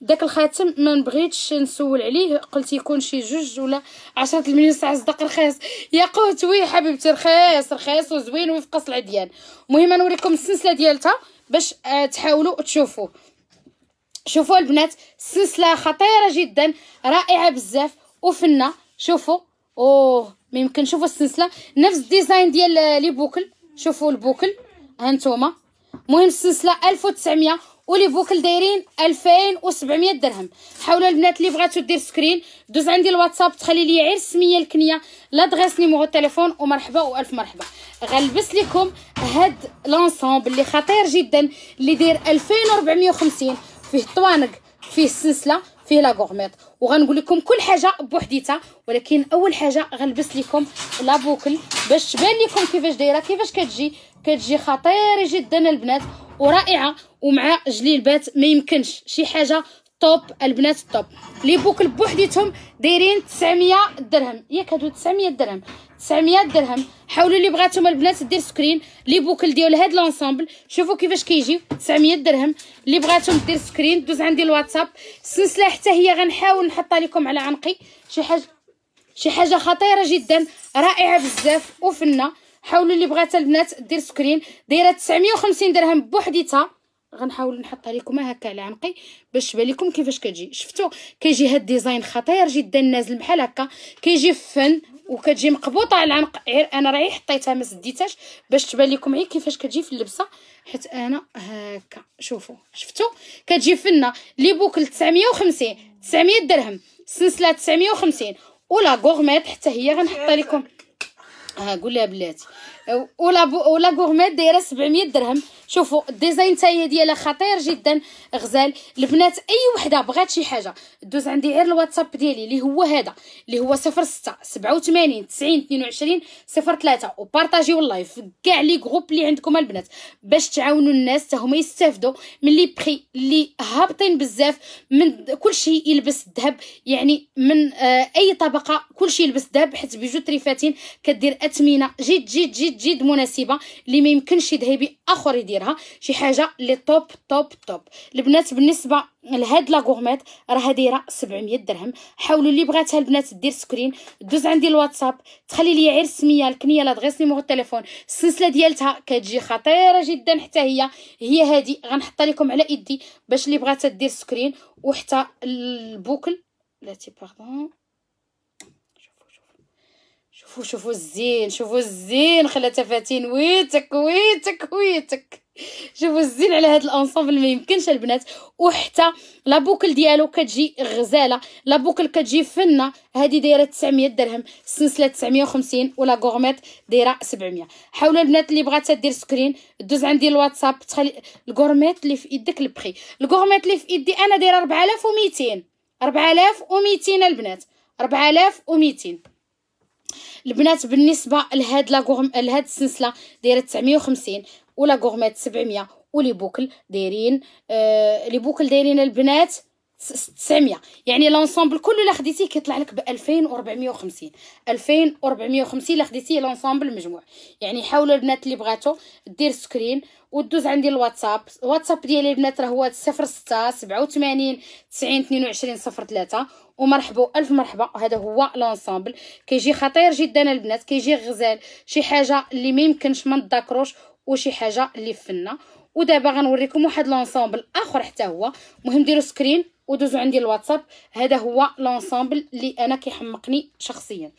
داك الخاتم ما بغيتش نسول عليه قلت يكون شي جوج ولا 10 المليون ساعه صدق رخيص يا قوت وي حبيبتي رخيص رخيص وزوين ويفقس العديان المهم نوريكم السلسله ديالتها باش آه، تحاولوا تشوفوه شوفوا البنات سلسله خطيره جدا رائعه بزاف وفنه شوفوا اوه ميمكن شوفوا السلسله نفس الديزاين ديال آه، لي بوكل شوفوا البوكل هانتوما المهم السلسله 1900 ولي بوكل دايرين 2700 درهم حاولوا البنات اللي بغاتو دير سكرين دوز عندي الواتساب تخلي لي غير السميه الكنيه لادريس نيميرو التليفون ومرحبا والف مرحبا غنلبس لكم هاد لونسومبل اللي خطير جدا اللي داير 2450 فيه طوانق فيه السلسله فيه لا غورميط وغنقول لكم كل حاجه بوحديتها ولكن اول حاجه غنلبس لكم لا بوكل باش تبان لكم كيفاش دايره كيفاش كتجي كتجي خطيره جدا البنات ورائعه ومع جليبات ما يمكنش شي حاجه طوب البنات طوب لي بوكل بوحديتهم دايرين 900 درهم ياك هادو 900 درهم 900 درهم حاولوا اللي بغاتهم البنات دير سكرين لي بوكل ديال هاد لونسومبل شوفوا كيفاش كيجيو 900 درهم اللي بغاتهم دير سكرين دوز عندي الواتساب السلسله حتى هي غنحاول نحطها لكم على عنقي شي حاجه شي حاجه خطيره جدا رائعه بزاف وفنه حاولوا اللي بغات البنات دير سكرين دايره 950 درهم بوحديتها غنحاول نحطها لكم هكا على عنقي باش تبان لكم كيفاش كتجي شفتوا كيجي هاد الديزاين خطير جدا نازل بحال هكا كيجي فن وكتجي مقبوطه على العنق غير انا راهي حطيتها ما سديتهاش باش تبان لكم غير كيفاش كتجي في اللبسه حيت انا هكا شوفوا شفتوا كتجي فنه لي بوكل 950 900 درهم سلسله 950 ولا غورميت حتى هي غنحط لكم ها آه، قول لها بلاتي ولا ولا غورميت دايره 700 درهم شوفوا الديزاين تاهي ديالها خطير جدا غزال البنات اي وحده بغات شي حاجه دوز عندي غير الواتساب ديالي اللي هو هذا اللي هو 06 87 90 22 03 وبارطاجيو اللايف كاع لي غروب اللي عندكم البنات باش تعاونوا الناس حتى هما يستافدوا من لي بري اللي هابطين بزاف من كل شيء يلبس الذهب يعني من آه اي طبقه كل شيء يلبس ذهب حيت بيجوتري تريفاتين كدير اثمنه جد جد جد جد جد مناسبه اللي ما يمكنش يذهبي اخر يديرها شي حاجه اللي توب توب توب البنات بالنسبه لهاد لا غورميت راها دايره 700 درهم حاولوا اللي بغاتها البنات دير سكرين دوز عندي الواتساب تخلي لي غير السميه الكنيه لادغيس نيمو التليفون السلسله ديالتها كتجي خطيره جدا حتى هي هي هادي غنحطها لكم على يدي باش اللي بغاتها دير سكرين وحتى البوكل لا تي باردون شوفوا شوفوا الزين شوفوا الزين خلاتها فاتين ويتك ويتك ويتك شوفوا الزين على هذا الانصامبل ما يمكنش البنات وحتى لا بوكل ديالو كتجي غزاله لا بوكل كتجي فنه هذه دايره 900 درهم السلسله 950 ولا غورميت دايره 700 حاولوا البنات اللي بغات تدير سكرين دوز عندي الواتساب تخلي الغورميت اللي في يدك البخي الغورميت اللي في يدي انا دايره 4200 4200 البنات 4200 البنات بالنسبه لهاد لاغورم لهاد السلسله دايره 950 ولا غورميت 700 ولي بوكل دايرين آه... لي بوكل دايرين البنات 600 يعني لونسومبل كله الا خديتيه كيطلع لك ب 2450 2450 الا خديتيه لونسومبل مجموع يعني حاولوا البنات اللي بغاتو دير سكرين ودوز عندي الواتساب الواتساب ديالي البنات راه هو 06 87 90 22 03 ومرحبا الف مرحبا هذا هو لونسومبل كيجي خطير جدا البنات كيجي غزال شي حاجه اللي ما يمكنش ما نتذكروش وشي حاجه اللي فنه ودابا غنوريكم واحد لونسومبل اخر حتى هو مهم ديروا سكرين ودوزو عندي الواتساب هذا هو لونسامبل اللي انا كيحمقني شخصيا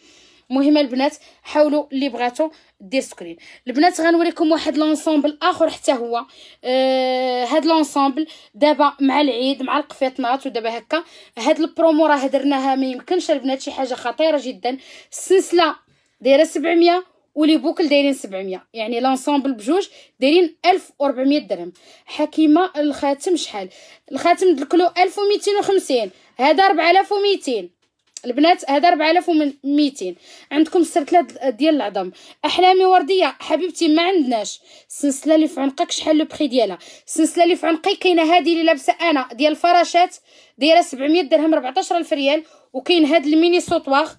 مهمه البنات حاولوا اللي بغاتو دير سكرين البنات غنوريكم واحد لونسامبل اخر حتى هو آه هاد لونسامبل دابا مع العيد مع القفيطنات ودابا هكا هاد البرومو راه درناها ما يمكنش البنات شي حاجه خطيره جدا السلسله دايره 700 ولي بوكل دايرين 700 يعني لانسامبل بجوج دايرين 1400 درهم حكيمه الخاتم شحال الخاتم الكلو 1250 هذا 4200 البنات هذا 4200 عندكم السرتلات ديال العظم احلامي ورديه حبيبتي ما عندناش السلسله اللي في عنقك شحال لو بري ديالها السلسله اللي في عنقي كاينه هذه اللي لابسه انا ديال الفراشات دايره 700 درهم 14000 ريال وكاين هذا الميني سوطواغ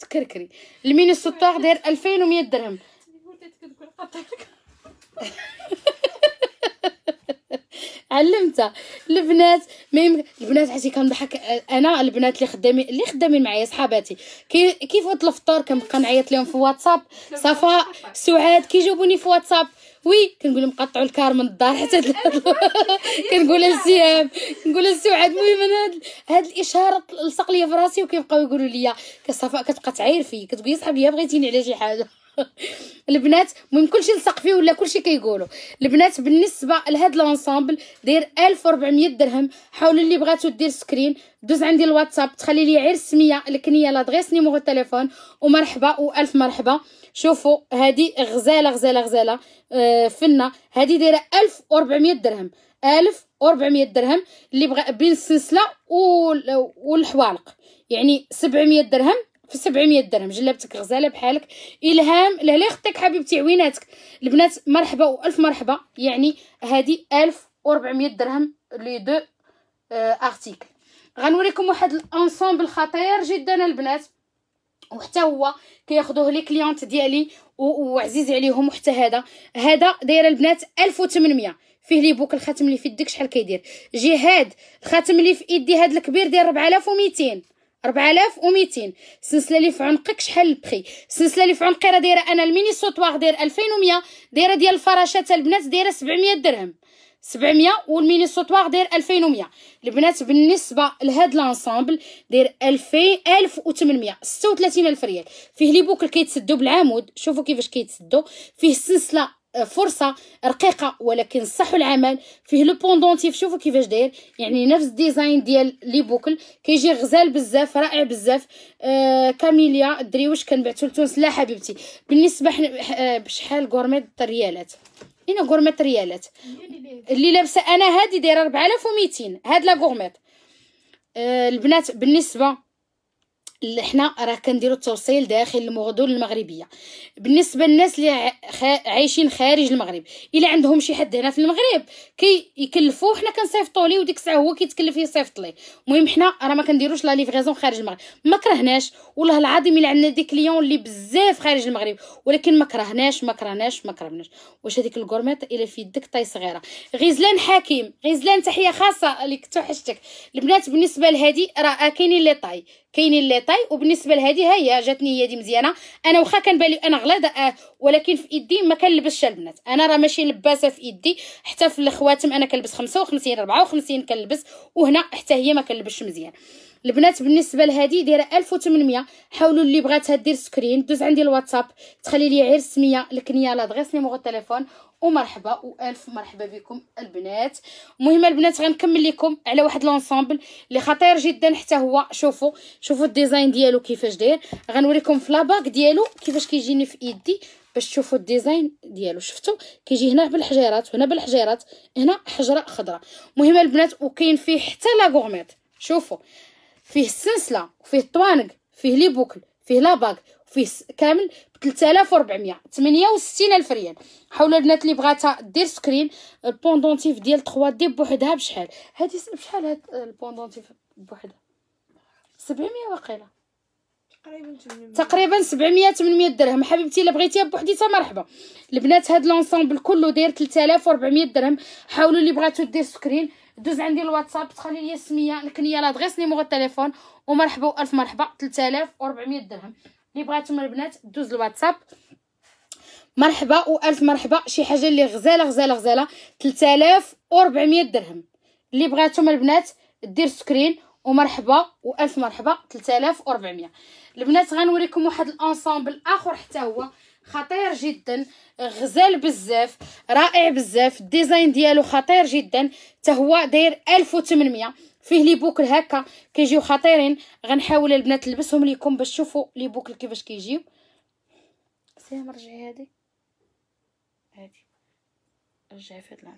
تكركري الميني سطاغ داير 2100 درهم علمتها البنات ميم البنات حيت كنضحك انا البنات اللي خدامين اللي خدامين معايا صحاباتي كي كيف وقت الفطور كنبقى نعيط لهم في واتساب صفاء سعاد كيجاوبوني في واتساب وي كنقول لهم قطعوا الكار من الدار حتى كنقول لسهام كنقول لسعاد المهم انا هاد, هاد الاشاره لصق ليا في راسي وكيبقاو يقولوا لي كصفاء كتبقى تعاير فيا كتقول لي صاحبي بغيتيني على شي حاجه البنات المهم كلشي لصق فيه ولا كلشي كيقولوا البنات بالنسبه لهاد لونسامبل داير 1400 درهم حاولوا اللي بغاتو دير سكرين دوز عندي الواتساب تخلي لي غير السميه الكنيه لادغيس نيميرو التليفون ومرحبا والف مرحبا شوفوا هادي غزاله غزاله غزاله آه فنه هادي دايره 1400 درهم 1400 درهم اللي بغا بين السلسله والحوالق يعني 700 درهم في 700 درهم جلبتك غزاله بحالك الهام لهلا خطيك حبيبتي عويناتك البنات مرحبا والف مرحبا يعني هذه 1400 درهم لي دو ارتيكل آه، غنوريكم واحد الانسومبل خطير جدا البنات وحتى هو كياخذوه لي كليونت ديالي وعزيز عليهم وحتى هذا هذا داير البنات 1800 فيه لي بوك الخاتم اللي في يدك شحال كيدير جهاد الخاتم اللي في يدي هذا الكبير داير 4200 4200 السلسله اللي في عنقك شحال البخي السلسله اللي في عنقي راه دايره انا الميني سوتوار داير 2100 دايره ديال الفراشات البنات دايره 700 درهم 700 والميني سوتوار داير 2100 البنات بالنسبه لهاد لانسامبل داير 2000 1800 36000 ريال فيه لي بوكل كيتسدوا بالعمود شوفوا كيفاش كيتسدوا فيه السلسله آه، فرصه رقيقه ولكن صح العمل فيه لو بوندونتيف شوفوا كيفاش داير يعني نفس ديزاين ديال لي بوكل كيجي غزال بزاف رائع بزاف آه كاميليا الدريوش كنبعثو لتونس لا حبيبتي بالنسبه آه، بشحال غورميت ريالات هنا غورميت ريالات اللي لابسه انا هادي دايره 4200 هاد لا غورميت آه البنات بالنسبه حنا راه كنديرو التوصيل داخل المغدول المغربيه بالنسبه للناس اللي عايشين خارج المغرب الا عندهم شي حد هنا في المغرب كي يكلفوه حنا كنصيفطوا ليه وديك الساعه هو كيتكلف يصيفط ليه المهم حنا راه ما كنديروش لا ليفغيزون خارج المغرب ما كرهناش والله العظيم الا عندنا دي كليون اللي بزاف خارج المغرب ولكن ما كرهناش ما كرهناش ما كرهناش واش هذيك الكورميط الا في يدك طاي صغيره غزلان حكيم غزلان تحيه خاصه لك توحشتك البنات بالنسبه لهادي راه كاينين لي طاي كاينين لي طاي وبالنسبه لهذه ها هي جاتني هي دي مزيانه انا واخا كنبالي انا غلاضه اه ولكن في يدي ما كنلبسش البنات انا راه ماشي لباسه في يدي حتى في الخواتم انا كنلبس 55 54 كنلبس وهنا حتى هي ما كنلبسش مزيان البنات بالنسبه لهذه دايره 1800 حاولوا اللي بغاتها دير سكرين دوز عندي الواتساب تخلي لي غير السميه الكنيه دغيسني نيمو التليفون ومرحبا والف مرحبا بكم البنات المهم البنات غنكمل لكم على واحد لونسامبل اللي خطير جدا حتى هو شوفوا شوفوا الديزاين ديالو كيفاش داير غنوريكم في لاباك ديالو كيفاش كيجيني في ايدي باش تشوفوا الديزاين ديالو شفتوا كيجي هنا بالحجيرات هنا بالحجيرات هنا حجره خضراء المهم البنات وكاين فيه حتى لا شوفوا فيه السنسله وفيه الطوانق فيه لي بوكل فيه لاباك فيه كامل ب 3400 68000 ريال حول البنات اللي بغاتها دير سكرين البوندونتيف ديال 3 دي بوحدها بشحال هادي بشحال هاد البوندونتيف بوحدها 700 واقيلا تقريبا 700 800 درهم حبيبتي الا بغيتيها بوحديتها مرحبا البنات هاد لونسومبل كله داير 3400 درهم حاولوا اللي بغاتو دير سكرين دوز عندي الواتساب تخلي لي السميه الكنيه لادريس نيمو التليفون ومرحبا الف مرحبا 3400 درهم اللي بغاتهم البنات دوز الواتساب مرحبا و الف مرحبا شي حاجه اللي غزاله غزاله غزاله 3400 درهم اللي بغاتهم البنات دير سكرين ومرحبا الف مرحبا 3400 البنات غنوريكم واحد الانسامبل اخر حتى هو خطير جدا غزال بزاف رائع بزاف الديزاين ديالو خطير جدا حتى هو داير 1800 فيه لي بوكل هكا كيجيو خطيرين غنحاول البنات نلبسهم ليكم باش تشوفوا لي بوكل كيفاش كيجيو سيهم رجعي هادي هادي رجعي في هاد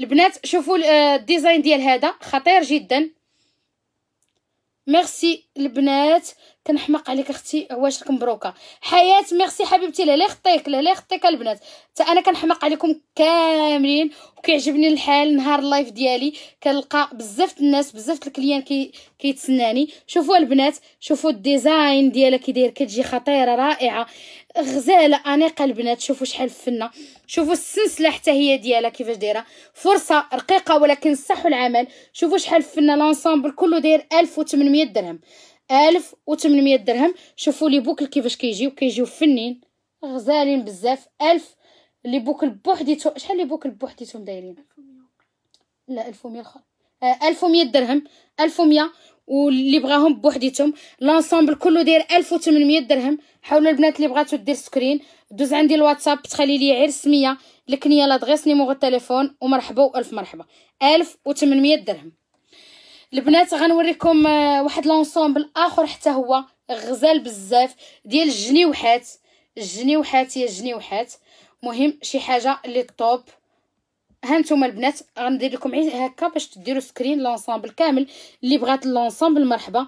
البنات شوفوا آه، الديزاين ديال هذا خطير جدا ميرسي البنات كنحماق عليك اختي عواشرك مبروكه حياه ميرسي حبيبتي لا يخطيك لا يخطيك البنات حتى انا كنحماق عليكم كاملين وكيعجبني الحال نهار اللايف ديالي كنلقى بزاف الناس بزاف الكليان كي كيتسناني شوفوا البنات شوفوا الديزاين ديالها كي داير كتجي خطيره رائعه غزاله انيقه البنات شوفوا شحال فنه شوفوا السلسله حتى هي ديالها كيفاش دايره فرصه رقيقه ولكن صح العمل شوفوا شحال فنه لانسامبل كله داير 1800 درهم 1800 درهم شوفوا لي بوكل كيفاش كيجيو كيجيو فنين غزالين بزاف 1000 لي بوكل بوحديته شحال لي بوكل بوحديتهم دايرين لا 1100 الاخر 1100 درهم 1100 واللي بغاهم بوحديتهم لانسومبل كله داير 1800 درهم حاولوا البنات اللي بغاتو دير سكرين دوز عندي الواتساب تخلي لي غير السميه الكنيه لادغيس نيموغو التليفون ومرحبا والف مرحبا 1800 درهم البنات غنوريكم آه، واحد لونسومبل اخر حتى هو غزال بزاف ديال الجنيوحات الجنيوحات هي الجنيوحات مهم شي حاجه اللي طوب ها نتوما البنات غندير لكم عيد هكا باش تديروا سكرين لونسامبل كامل اللي بغات لونسامبل مرحبا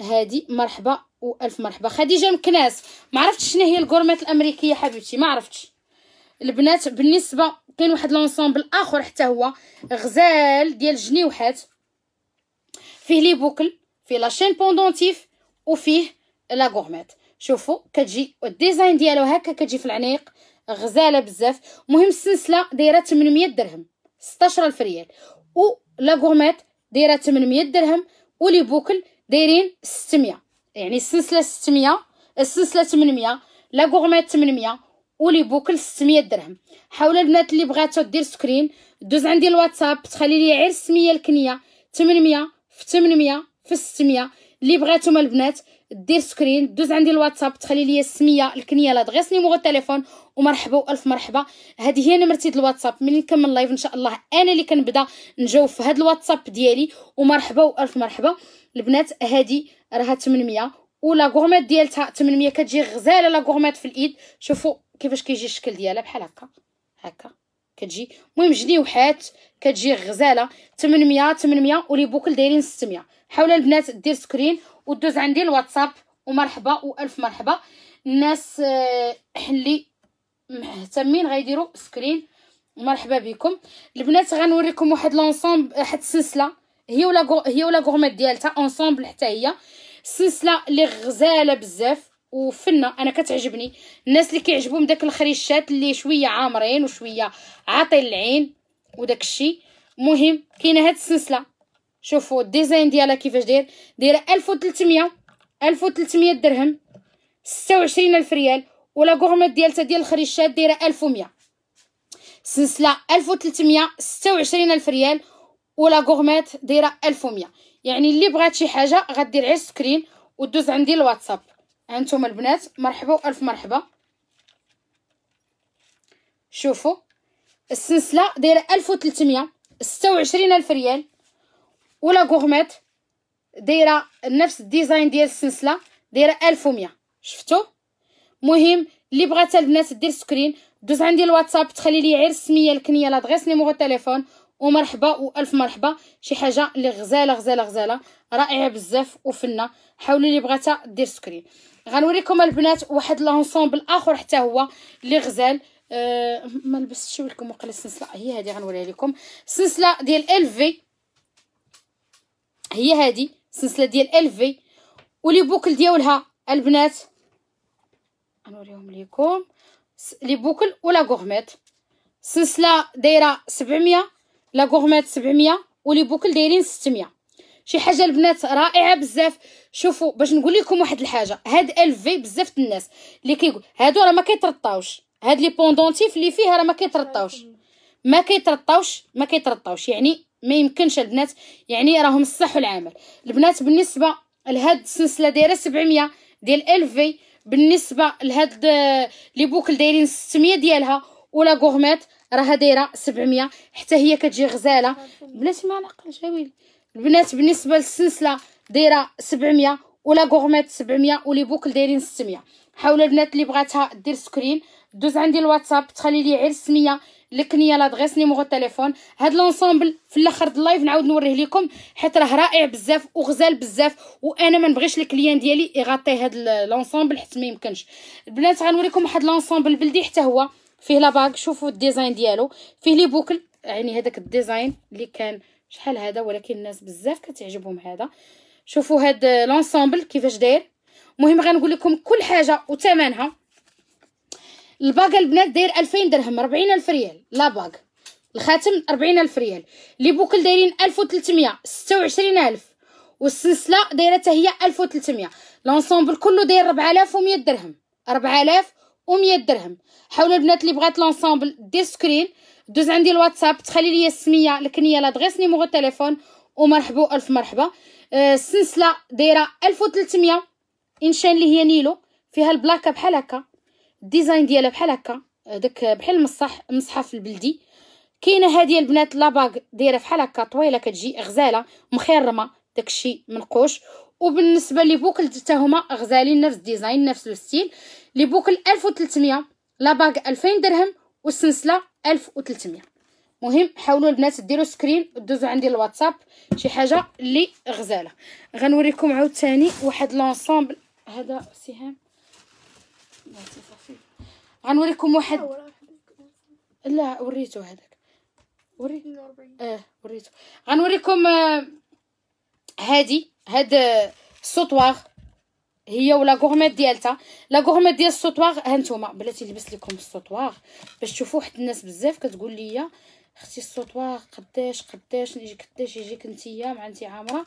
هادي مرحبا والف مرحبا خديجه مكناس ما عرفتش شنو هي الكورمات الامريكيه حبيبتي ما عرفتش البنات بالنسبه كاين واحد لونسامبل اخر حتى هو غزال ديال الجنيوحات فيه لي بوكل فيه لاشين بوندونتيف وفيه لا غورميت شوفوا كتجي الديزاين ديالو هكا كتجي في العنيق غزاله بزاف مهم السنسله دايره 800 درهم 16000 ريال و لا غورميت دايره 800 درهم ولي بوكل دايرين 600 يعني السنسله 600 السنسله 800 لا غورميت 800 ولي بوكل 600 درهم حاول البنات اللي بغاتو دير سكرين دوز عندي الواتساب تخلي لي غير السميه الكنيه 800 في 800 في 600 اللي بغاتهم البنات دير سكرين دوز عندي الواتساب تخلي لي السميه الكنيه لا غير نيمورو التليفون ومرحبا والف مرحبا هذه هي نمرتي د الواتساب ملي نكمل لايف ان شاء الله انا اللي كنبدا نجاوب في هذا الواتساب ديالي ومرحبا والف مرحبا البنات هذه راها 800 ولا غورميت ديالتها 800 كتجي غزاله لا غورميت في الايد شوفوا كيفاش كيجي الشكل ديالها بحال هكا هكا كتجي المهم جني وحات كتجي غزاله 800 800 ولي بوكل دايرين 600 حاول البنات دير سكرين ودوز عندي الواتساب ومرحبا والف مرحبا الناس آه، اللي مهتمين غيديروا سكرين مرحبا بكم البنات غنوريكم واحد لونسومبل واحد السلسله هي ولا هي ولا غورميت ديالتها اونسومبل حتى هي السلسله اللي غزاله بزاف وفنه انا كتعجبني الناس اللي كيعجبهم داك الخريشات اللي شويه عامرين وشويه عاطين العين وداك الشيء مهم كاينه هاد السلسله شوفوا الديزاين ديالها كيفاش داير دايره 1300 1300 درهم 26000 ريال ولا غورميت ديالتها ديال الخريشات دايره 1100 سلسله 1300 26000 ريال ولا غورميت دايره 1100 يعني اللي بغات شي حاجه غدير غير سكرين ودوز عندي الواتساب هانتوما البنات مرحبا والف مرحبا شوفوا السلسله دايره 1300 الف ريال ولا غورميت دايره نفس الديزاين ديال السلسله دايره 1100 شفتوا مهم اللي بغاتها البنات دير سكرين دوز عندي الواتساب تخلي لي غير السميه الكنيه لادريس نيمورو التليفون ومرحبا والف مرحبا شي حاجه اللي غزاله غزاله غزاله رائعه بزاف وفنه حاولي اللي بغاتها دير سكرين غنوريكم البنات واحد لونسومبل اخر حتى هو اللي غزال أه ما لبستش لكم وقال السلسله هي هذه غنوريها لكم السلسله ديال ال في هي هذه السلسله ديال ال في ولي بوكل ديالها البنات غنوريهم لكم لي بوكل ولا غورميت السلسله دايره 700 لا غورميت 700 ولي بوكل دايرين 600 شي حاجه البنات رائعه بزاف شوفوا باش نقول لكم واحد الحاجه هاد الفي بزاف الناس اللي كيقول هادو راه ما كيترطاوش هاد لي بوندونتيف اللي فيه راه ما كيترطاوش ما كيترطاوش ما كيترطاوش يعني ما يمكنش البنات يعني راهم الصح والعمل البنات بالنسبه لهاد السلسله دايره 700 ديال الفي بالنسبه لهاد آه، لي بوكل دايرين 600 ديالها ولا غورميت راها دايره 700 حتى هي كتجي غزاله بلاتي ما نعقلش ويلي البنات بالنسبه للسلسله دايره 700 ولا غورميت 700 ولي بوكل دايرين 600 حاول البنات اللي بغاتها دير سكرين دوز عندي الواتساب تخلي لي غير السميه الكنيه لادغيس نيمورو التليفون هاد لونسومبل في الاخر د اللايف نعاود نوريه لكم حيت راه رائع بزاف وغزال بزاف وانا ما نبغيش الكليان ديالي يغطي هاد لونسومبل حيت ما يمكنش البنات غنوريكم واحد لونسومبل بلدي حتى هو فيه لا شوفوا الديزاين ديالو فيه لي بوكل يعني هذاك الديزاين اللي كان شحال هذا ولكن الناس بزاف كتعجبهم هذا شوفوا هاد لونسومبل كيفاش داير المهم غنقول لكم كل حاجه وثمنها الباقه البنات داير 2000 درهم 40000 ريال لا باق الخاتم 40000 ريال لي بوكل دايرين 1300 26000 والسلسله دايره حتى هي 1300 لونسومبل كله داير 4100 درهم 4100 درهم حاولوا البنات اللي بغات لونسومبل دير سكرين دوز عندي الواتساب تخلي لي السميه الكنيه لادريس نيمورو التليفون ومرحبا الف مرحبا السلسله آه، دايره 1300 انشان اللي هي نيلو فيها البلاكه بحال هكا الديزاين ديالها بحال هكا آه، داك بحال المصح مصحف البلدي كاينه هادي البنات لاباغ دايره بحال هكا طويله كتجي غزاله مخرمه داكشي منقوش وبالنسبه لي بوكل حتى هما غزالين نفس الديزاين نفس الستيل لي بوكل 1300 لاباغ 2000 درهم والسلسله 1300 مهم حاولوا البنات ديروا سكرين ودوزوا عندي الواتساب شي حاجه اللي غزاله غنوريكم عاوتاني واحد لونسومبل هذا سهام غنوريكم واحد لا وريتو هذاك وري اه وريتو غنوريكم آه، هادي هاد آه، السطواغ هي ولا غورميت ديالتها لا غورميت ديال ها هانتوما بلاتي لبس لكم السطواغ باش تشوفوا واحد الناس بزاف كتقول لي اختي السطواغ قداش قداش نجي قداش يجيك نتيا مع انتي عامره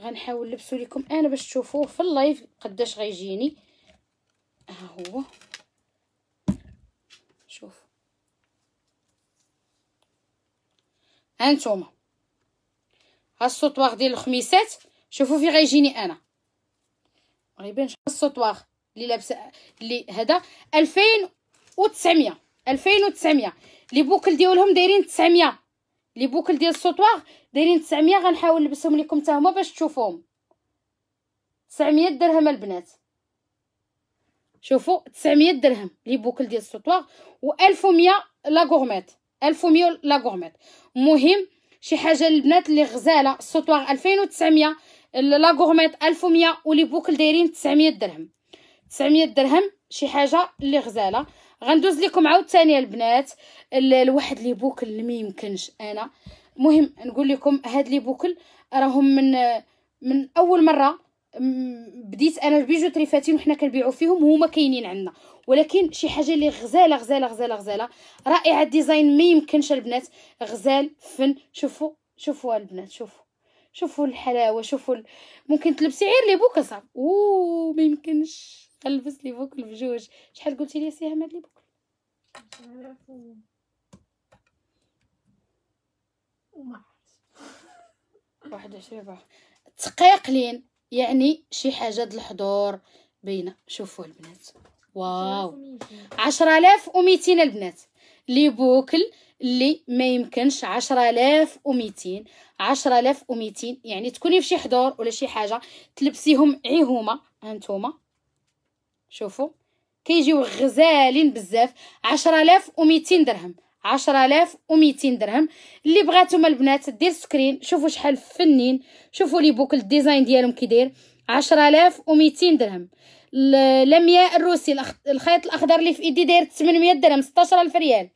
غنحاول نلبسو لكم انا باش تشوفوه في اللايف قداش غيجيني ها هو شوف هانتوما ها السطواغ ديال الخميسات شوفوا في غيجيني انا ما يبانش السطواغ اللي لابسه اللي هذا 2900 2900 لي بوكل ديالهم دايرين 900 لي بوكل ديال السطواغ دايرين 900 غنحاول نلبسهم لكم حتى هما باش تشوفوهم 900 درهم البنات شوفوا 900 درهم لي بوكل ديال السطواغ و1100 لا غورميت 1100 لا غورميت مهم شي حاجه للبنات اللي غزاله السطواغ 2900 لا غورميت 1100 ولي بوكل دايرين 900 درهم 900 درهم شي حاجه اللي غزاله غندوز لكم عاوتاني البنات الواحد لي بوكل ما يمكنش انا المهم نقول لكم هاد لي بوكل راهم من من اول مره بديت انا البيجوتري فاتين وحنا كنبيعو فيهم هما كاينين عندنا ولكن شي حاجه اللي غزاله غزاله غزاله غزاله رائعه الديزاين ما يمكنش البنات غزال فن شوفوا شوفوا البنات شوفوا شوفوا الحلاوه شوفوا ال... ممكن تلبسي غير لي بوك صعب او ما يمكنش لي بوكل بجوج شحال قلتي لي سي هاد لي بوكل واحد وعشرين تقيقلين يعني شي حاجه د الحضور باينه شوفوا البنات واو عشرة آلاف وميتين البنات لي بوكل اللي ما يمكنش 10200 10200 يعني تكوني فشي حضور ولا شي حاجه تلبسيهم عيهوما هانتوما شوفوا كيجيو غزالين بزاف 10200 درهم 10200 درهم اللي بغاتهم البنات دير سكرين شوفوا شحال فنين شوفوا لي بوكل ديزاين ديالهم كي داير 10200 درهم لمياء الروسي الخيط الاخضر اللي في ايدي داير 800 درهم 16000 ريال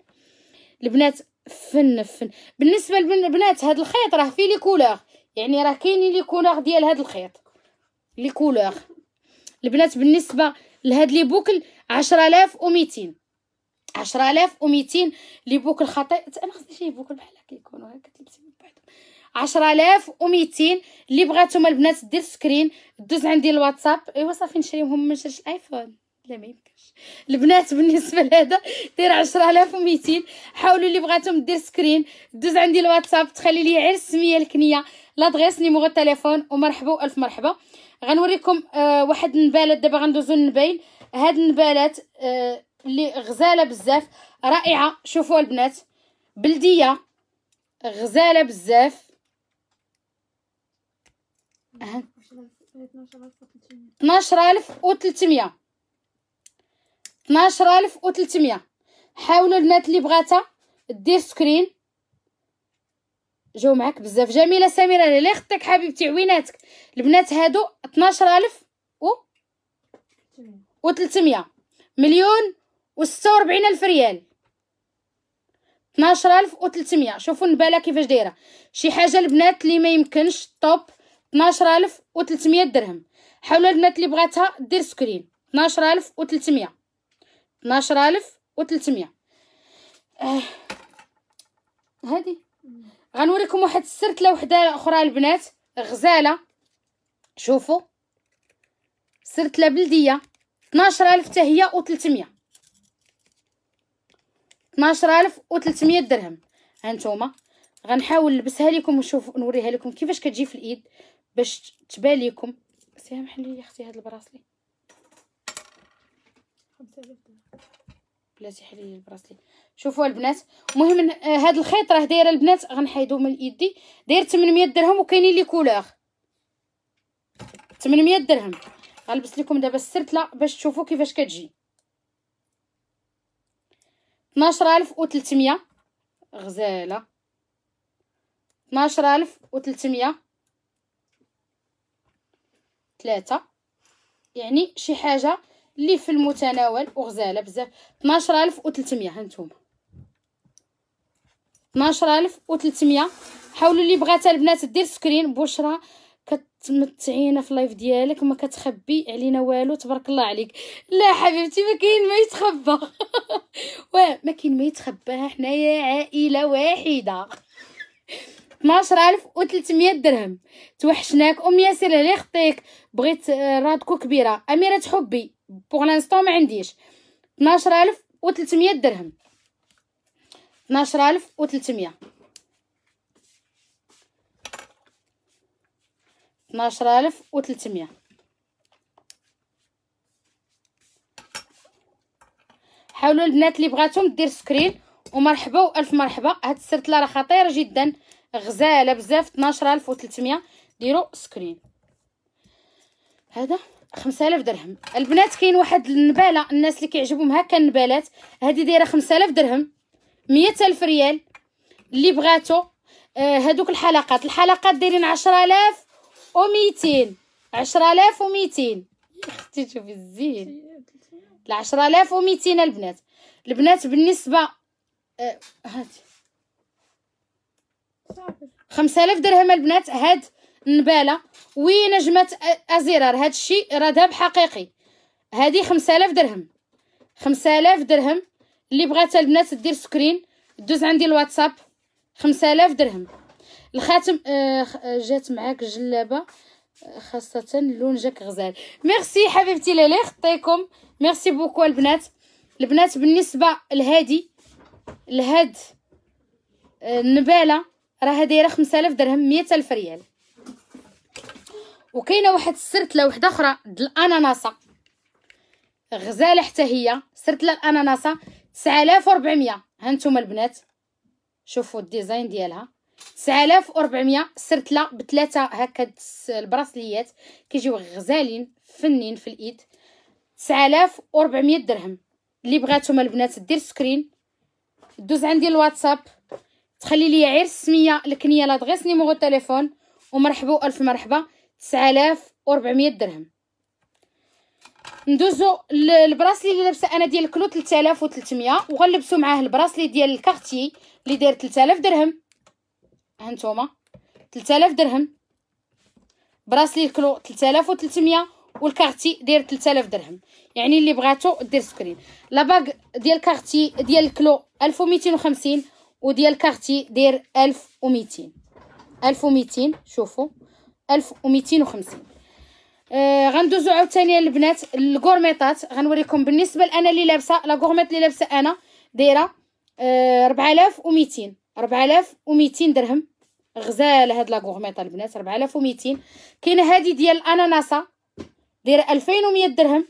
البنات فن فن بالنسبه للبنات هذا الخيط راه فيه لي كولور يعني راه كاينين لي كولور ديال هذا الخيط لي كولور البنات بالنسبه لهاد لي بوكل 10200 10200 لي بوكل خطير انا خصني شي بوكل بحال هكا يكونوا هكا تلبسي من بعد 10200 اللي بغاتهم البنات دير سكرين دوز عندي الواتساب ايوا صافي نشريهم من نشريش الايفون لا ما يمكنش البنات بالنسبه لهذا دير 10200 حاولوا اللي بغاتهم دير سكرين دوز عندي الواتساب تخلي لي غير السميه الكنيه لادريس نيمورو التليفون ومرحبا والف مرحبا غنوريكم آه واحد النبالات دابا غندوزو للنبايل هاد النبالات آه اللي غزاله بزاف رائعه شوفوا البنات بلديه غزاله بزاف اها 12300 الف تلتمية حاولوا البنات اللي بغاتها دير سكرين جاو معاك بزاف جميله سميره لي خطيك حبيبتي عويناتك البنات هادو ألف أو و تلتمية مليون وستة وربعين الف ريال 12300 شوفوا النباله كيفاش دايره شي حاجه البنات اللي ما يمكنش طوب 12300 درهم حاولوا البنات اللي بغاتها دير سكرين 12300 12 ألف 12300 آه. هادي غنوريكم واحد السرتله وحده اخرى البنات غزاله شوفوا سرتله بلديه 12000 حتى هي و300 12300 درهم هانتوما غنحاول نلبسها لكم ونشوف نوريها لكم كيفاش كتجي في الايد باش تبان لكم سيها يا اختي هاد البراسلي 5000 بلاتي حلي لي البراسلي شوفوا البنات المهم آه، هاد الخيط راه دايره البنات غنحيدو من يدي داير 800 درهم وكاينين لي كولور 800 درهم غنلبس لكم دابا السرتله باش تشوفوا كيفاش كتجي 12300 غزاله 12300 ثلاثة يعني شي حاجه اللي في المتناول وغزاله بزاف 12300 هانتوما 12300 حاولوا اللي بغات البنات دير سكرين بشرى كتمتعينا في اللايف ديالك وما كتخبي علينا والو تبارك الله عليك لا حبيبتي ما كاين ما يتخبى واه ما كاين ما يتخبى حنايا عائله واحده 12300 درهم توحشناك ام ياسر على خطيك بغيت آه، رادكو كبيره اميره حبي بوغ لانستون ما عنديش 12300 درهم 12300 12300 حاولوا البنات اللي بغاتهم دير سكرين ومرحبا والف مرحبا هاد السرتله راه خطيره جدا غزاله بزاف 12300 ديروا سكرين هذا 5000 درهم البنات كاين واحد النباله الناس اللي كيعجبهم هكا النبالات هذه دايره 5000 درهم 100000 ريال اللي بغاتو آه هادوك الحلقات الحلقات دايرين 10000 و200 10200 اختي شوفي الزين ل 10200 البنات البنات بالنسبه آه هادي 5000 درهم البنات هاد نباله ونجمه ازرار هذا الشيء راه ذهب حقيقي هذه 5000 درهم 5000 درهم اللي بغات البنات دير سكرين دوز عندي الواتساب 5000 درهم الخاتم آه،, آه جات معاك جلابه آه، خاصه اللون جاك غزال ميرسي حبيبتي ليلي خطيكم ميرسي بوكو البنات البنات بالنسبه لهادي لهاد آه، النباله راه دايره 5000 درهم 100000 ريال وكاينه واحد السرتله وحده اخرى الاناناسه غزاله حتى هي سرتله الاناناسه 9400 هانتوما البنات شوفوا الديزاين ديالها 9400 سرتله بثلاثه هكا البراسليات كيجيو غزالين فنين في الايد 9400 درهم اللي بغاتهم البنات دير سكرين دوز عندي الواتساب تخلي لي غير السميه الكنيه لا ادريس نيميرو التليفون ومرحبا الف مرحبا 9400 درهم ندوزو البراسلي اللي لابسه انا ديال الكلو 3300 وغنلبسو معاه البراسلي ديال الكارتي اللي داير 3000 درهم ها نتوما 3000 درهم براسلي الكلو 3300 والكارتي داير 3000 درهم يعني اللي بغاتو دير سكرين لا باغ ديال كارتي ديال الكلو 1250 وديال كارتي داير 1200 1200 شوفوا 1250 آه غندوزو عاوتاني البنات الكورميطات غنوريكم بالنسبه لانا اللي لابسه لا كورميط اللي لابسه انا دايره آه 4200 4200 درهم غزاله هاد لا كورميطه البنات 4200 كاينه هادي ديال الاناناسه دايره 2100 درهم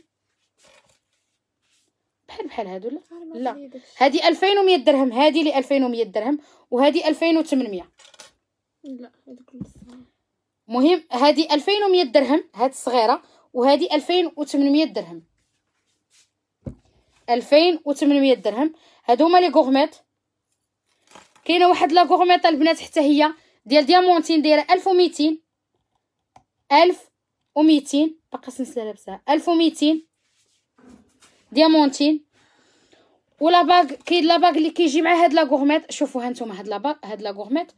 بحال بحال هادو لا لا هادي 2100 درهم هادي لي 2100 درهم وهادي 2800 لا هادوك مهم هذه 2100 درهم هذه الصغيره وهذه 2800 درهم 2800 درهم هادو هما لي غورميت كاينه واحد لا غورميت البنات حتى هي ديال ديامونتين دايره 1200 1200 باقا سلسله لابسها 1200 ديامونتين ولا باغ كاين لا باغ اللي كيجي مع هاد لا غورميت شوفوا ها نتوما هاد لا باغ هاد لا غورميت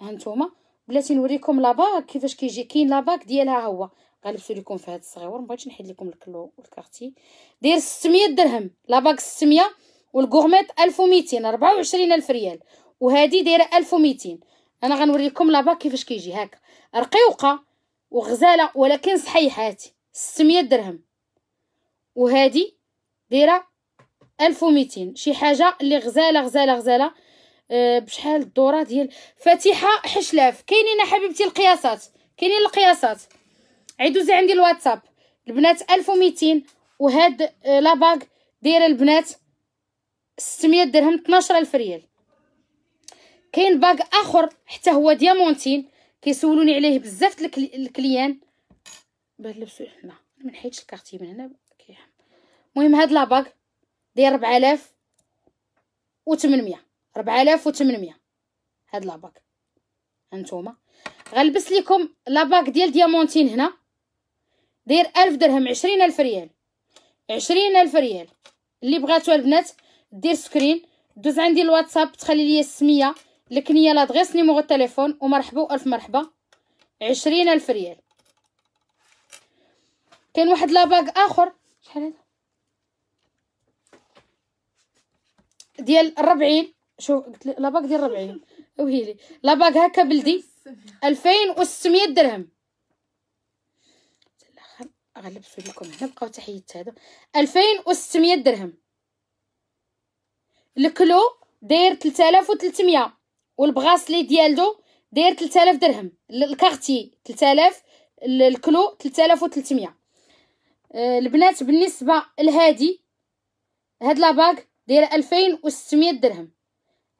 ها نتوما بلاتي نوريكم لاباك كيفاش كيجي كاين لاباك ديالها هو غنلبسو لكم في هذا الصغيور مبغيتش نحيد لكم الكلو والكارتي داير 600 درهم لاباك 600 والغورميت 1200 24000 ريال وهذه دايره 1200 انا غنوريكم لاباك كيفاش كيجي هكا رقيقه وغزاله ولكن صحيحات 600 درهم وهذه دايره 1200 شي حاجه اللي غزاله غزاله غزاله آه، بشحال الدوره ديال فاتحه حشلاف كاينين حبيبتي القياسات كاينين القياسات عيدوزي عندي الواتساب البنات 1200 وهاد آه، لاباك دايره البنات 600 درهم 12000 ريال كاين باك اخر حتى هو ديامونتين كيسولوني عليه بزاف الكليان باه لبسو حنا ما الكارتي من هنا المهم هاد لاباك داير داير وتمنميه 4800 هاد لاباك هانتوما غنلبس لكم لاباك ديال ديامونتين هنا داير 1000 درهم 20000 ريال 20000 ريال اللي بغاتو البنات دير سكرين دوز عندي الواتساب تخلي لي السميه لكنية لادغيس نيموغو التليفون ومرحبا الف مرحبا 20000 ريال كاين واحد لاباك اخر شحال هذا ديال 40 شو قلت لي لاباك ديال ربعي وهي لاباك هكا بلدي 2600 درهم الاخر غنلبسو لكم هنا بقاو تحيدت هذا 2600 درهم الكلو داير 3300 والبغاصلي ديالو داير 3000 درهم الكارتي 3000 الكلو 3300 آه، البنات بالنسبه لهادي هاد لاباك دايره 2600 درهم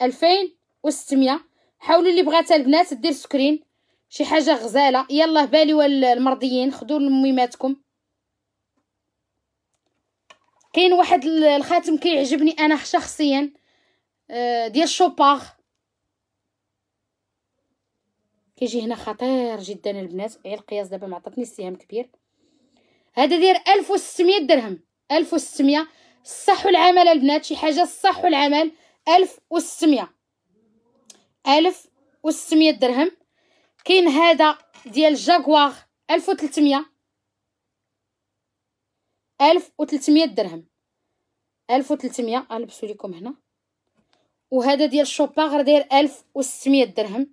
ألفين وستمية حاولوا اللي بغاتها البنات دير سكرين شي حاجة غزالة يلا بالي المرضيين خدوا لميماتكم كاين واحد الخاتم كيعجبني انا شخصيا آه، ديال شوباغ كيجي هنا خطير جدا البنات غير القياس دابا ما عطاتني سهام كبير هذا داير 1600 درهم 1600 الصح والعمل البنات شي حاجه الصح والعمل ألف وستمية ألف وستمية درهم كاين هذا ديال جاكواغ ألف وتلتمية ألف وتلتمية درهم ألف وتلتمية ألبسو ليكم هنا وهذا ديال شوباغ داير ألف وستمية درهم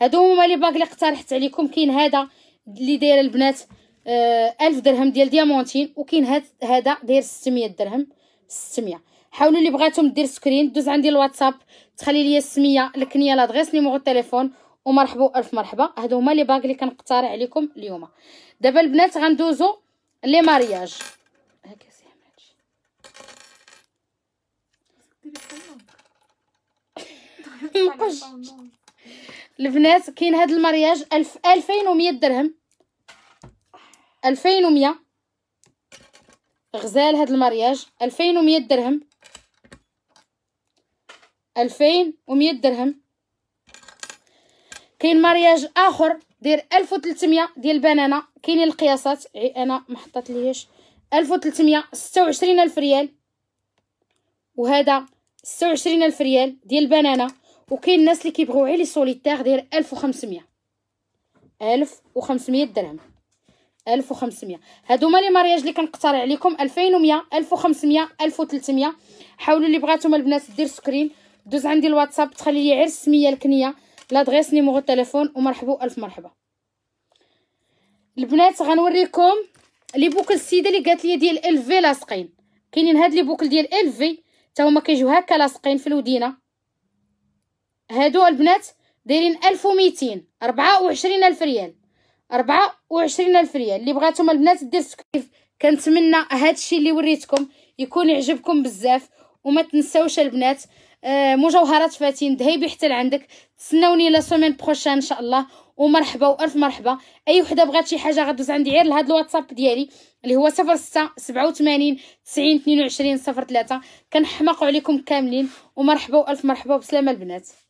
هادو هما لي باك لي اقترحت عليكم كاين هذا لي داير البنات آه، ألف درهم ديال ديامونتين وكاين هذا داير ستمية درهم ستمية حاولوا اللي بغاتهم دير سكرين دوز عندي الواتساب تخلي لي السميه الكنيه لادغيس نيميرو التليفون ومرحبا الف مرحبا هادو هما لي باغ لي كنقترع عليكم اليوم دابا البنات غندوزو لي مارياج هاكا سي حماتش البنات كاين هاد المارياج الف الفين ومية درهم الفين ومية غزال هاد المارياج الفين ومية درهم ألفين ومية درهم كاين مارياج اخر داير ألف وتلتمية ديال بنانه كاينين القياسات عي انا ما ألف وتلتمية ستة وعشرين الف ريال وهذا ستة وعشرين الف ريال ديال بنانه وكاين الناس اللي كيبغيو غير لي سوليتيغ داير ألف وخمسمية ألف وخمسمية درهم ألف وخمسمية هادو هما لي مارياج لي كنقترح عليكم ألفين ومية ألف وخمسمية ألف وتلتمية حاولوا اللي بغاتهم البنات دير سكرين دوز عندي الواتساب تخلي لي غير السميه الكنيه لادريس نيمورو التليفون ومرحبا الف مرحبا البنات غنوريكم لي بوكل السيده اللي قالت لي ديال الفي لاصقين كاينين هاد لي بوكل ديال الفي حتى هما كيجيو هكا لاصقين في الودينه هادو البنات دايرين 1200 24000 ريال 24000 ريال اللي بغاتهم البنات دير سكريف كنتمنى هادشي اللي وريتكم يكون يعجبكم بزاف وما تنساوش البنات آه، مجوهرات فاتين ذهبي حتى لعندك تسناوني لا سومين بروشان ان شاء الله ومرحبا والف مرحبا اي وحده بغات شي حاجه غدوز عندي غير لهذا الواتساب ديالي اللي هو 06 87 90 22 03 كنحماقوا عليكم كاملين ومرحبا والف مرحبا وبسلامه البنات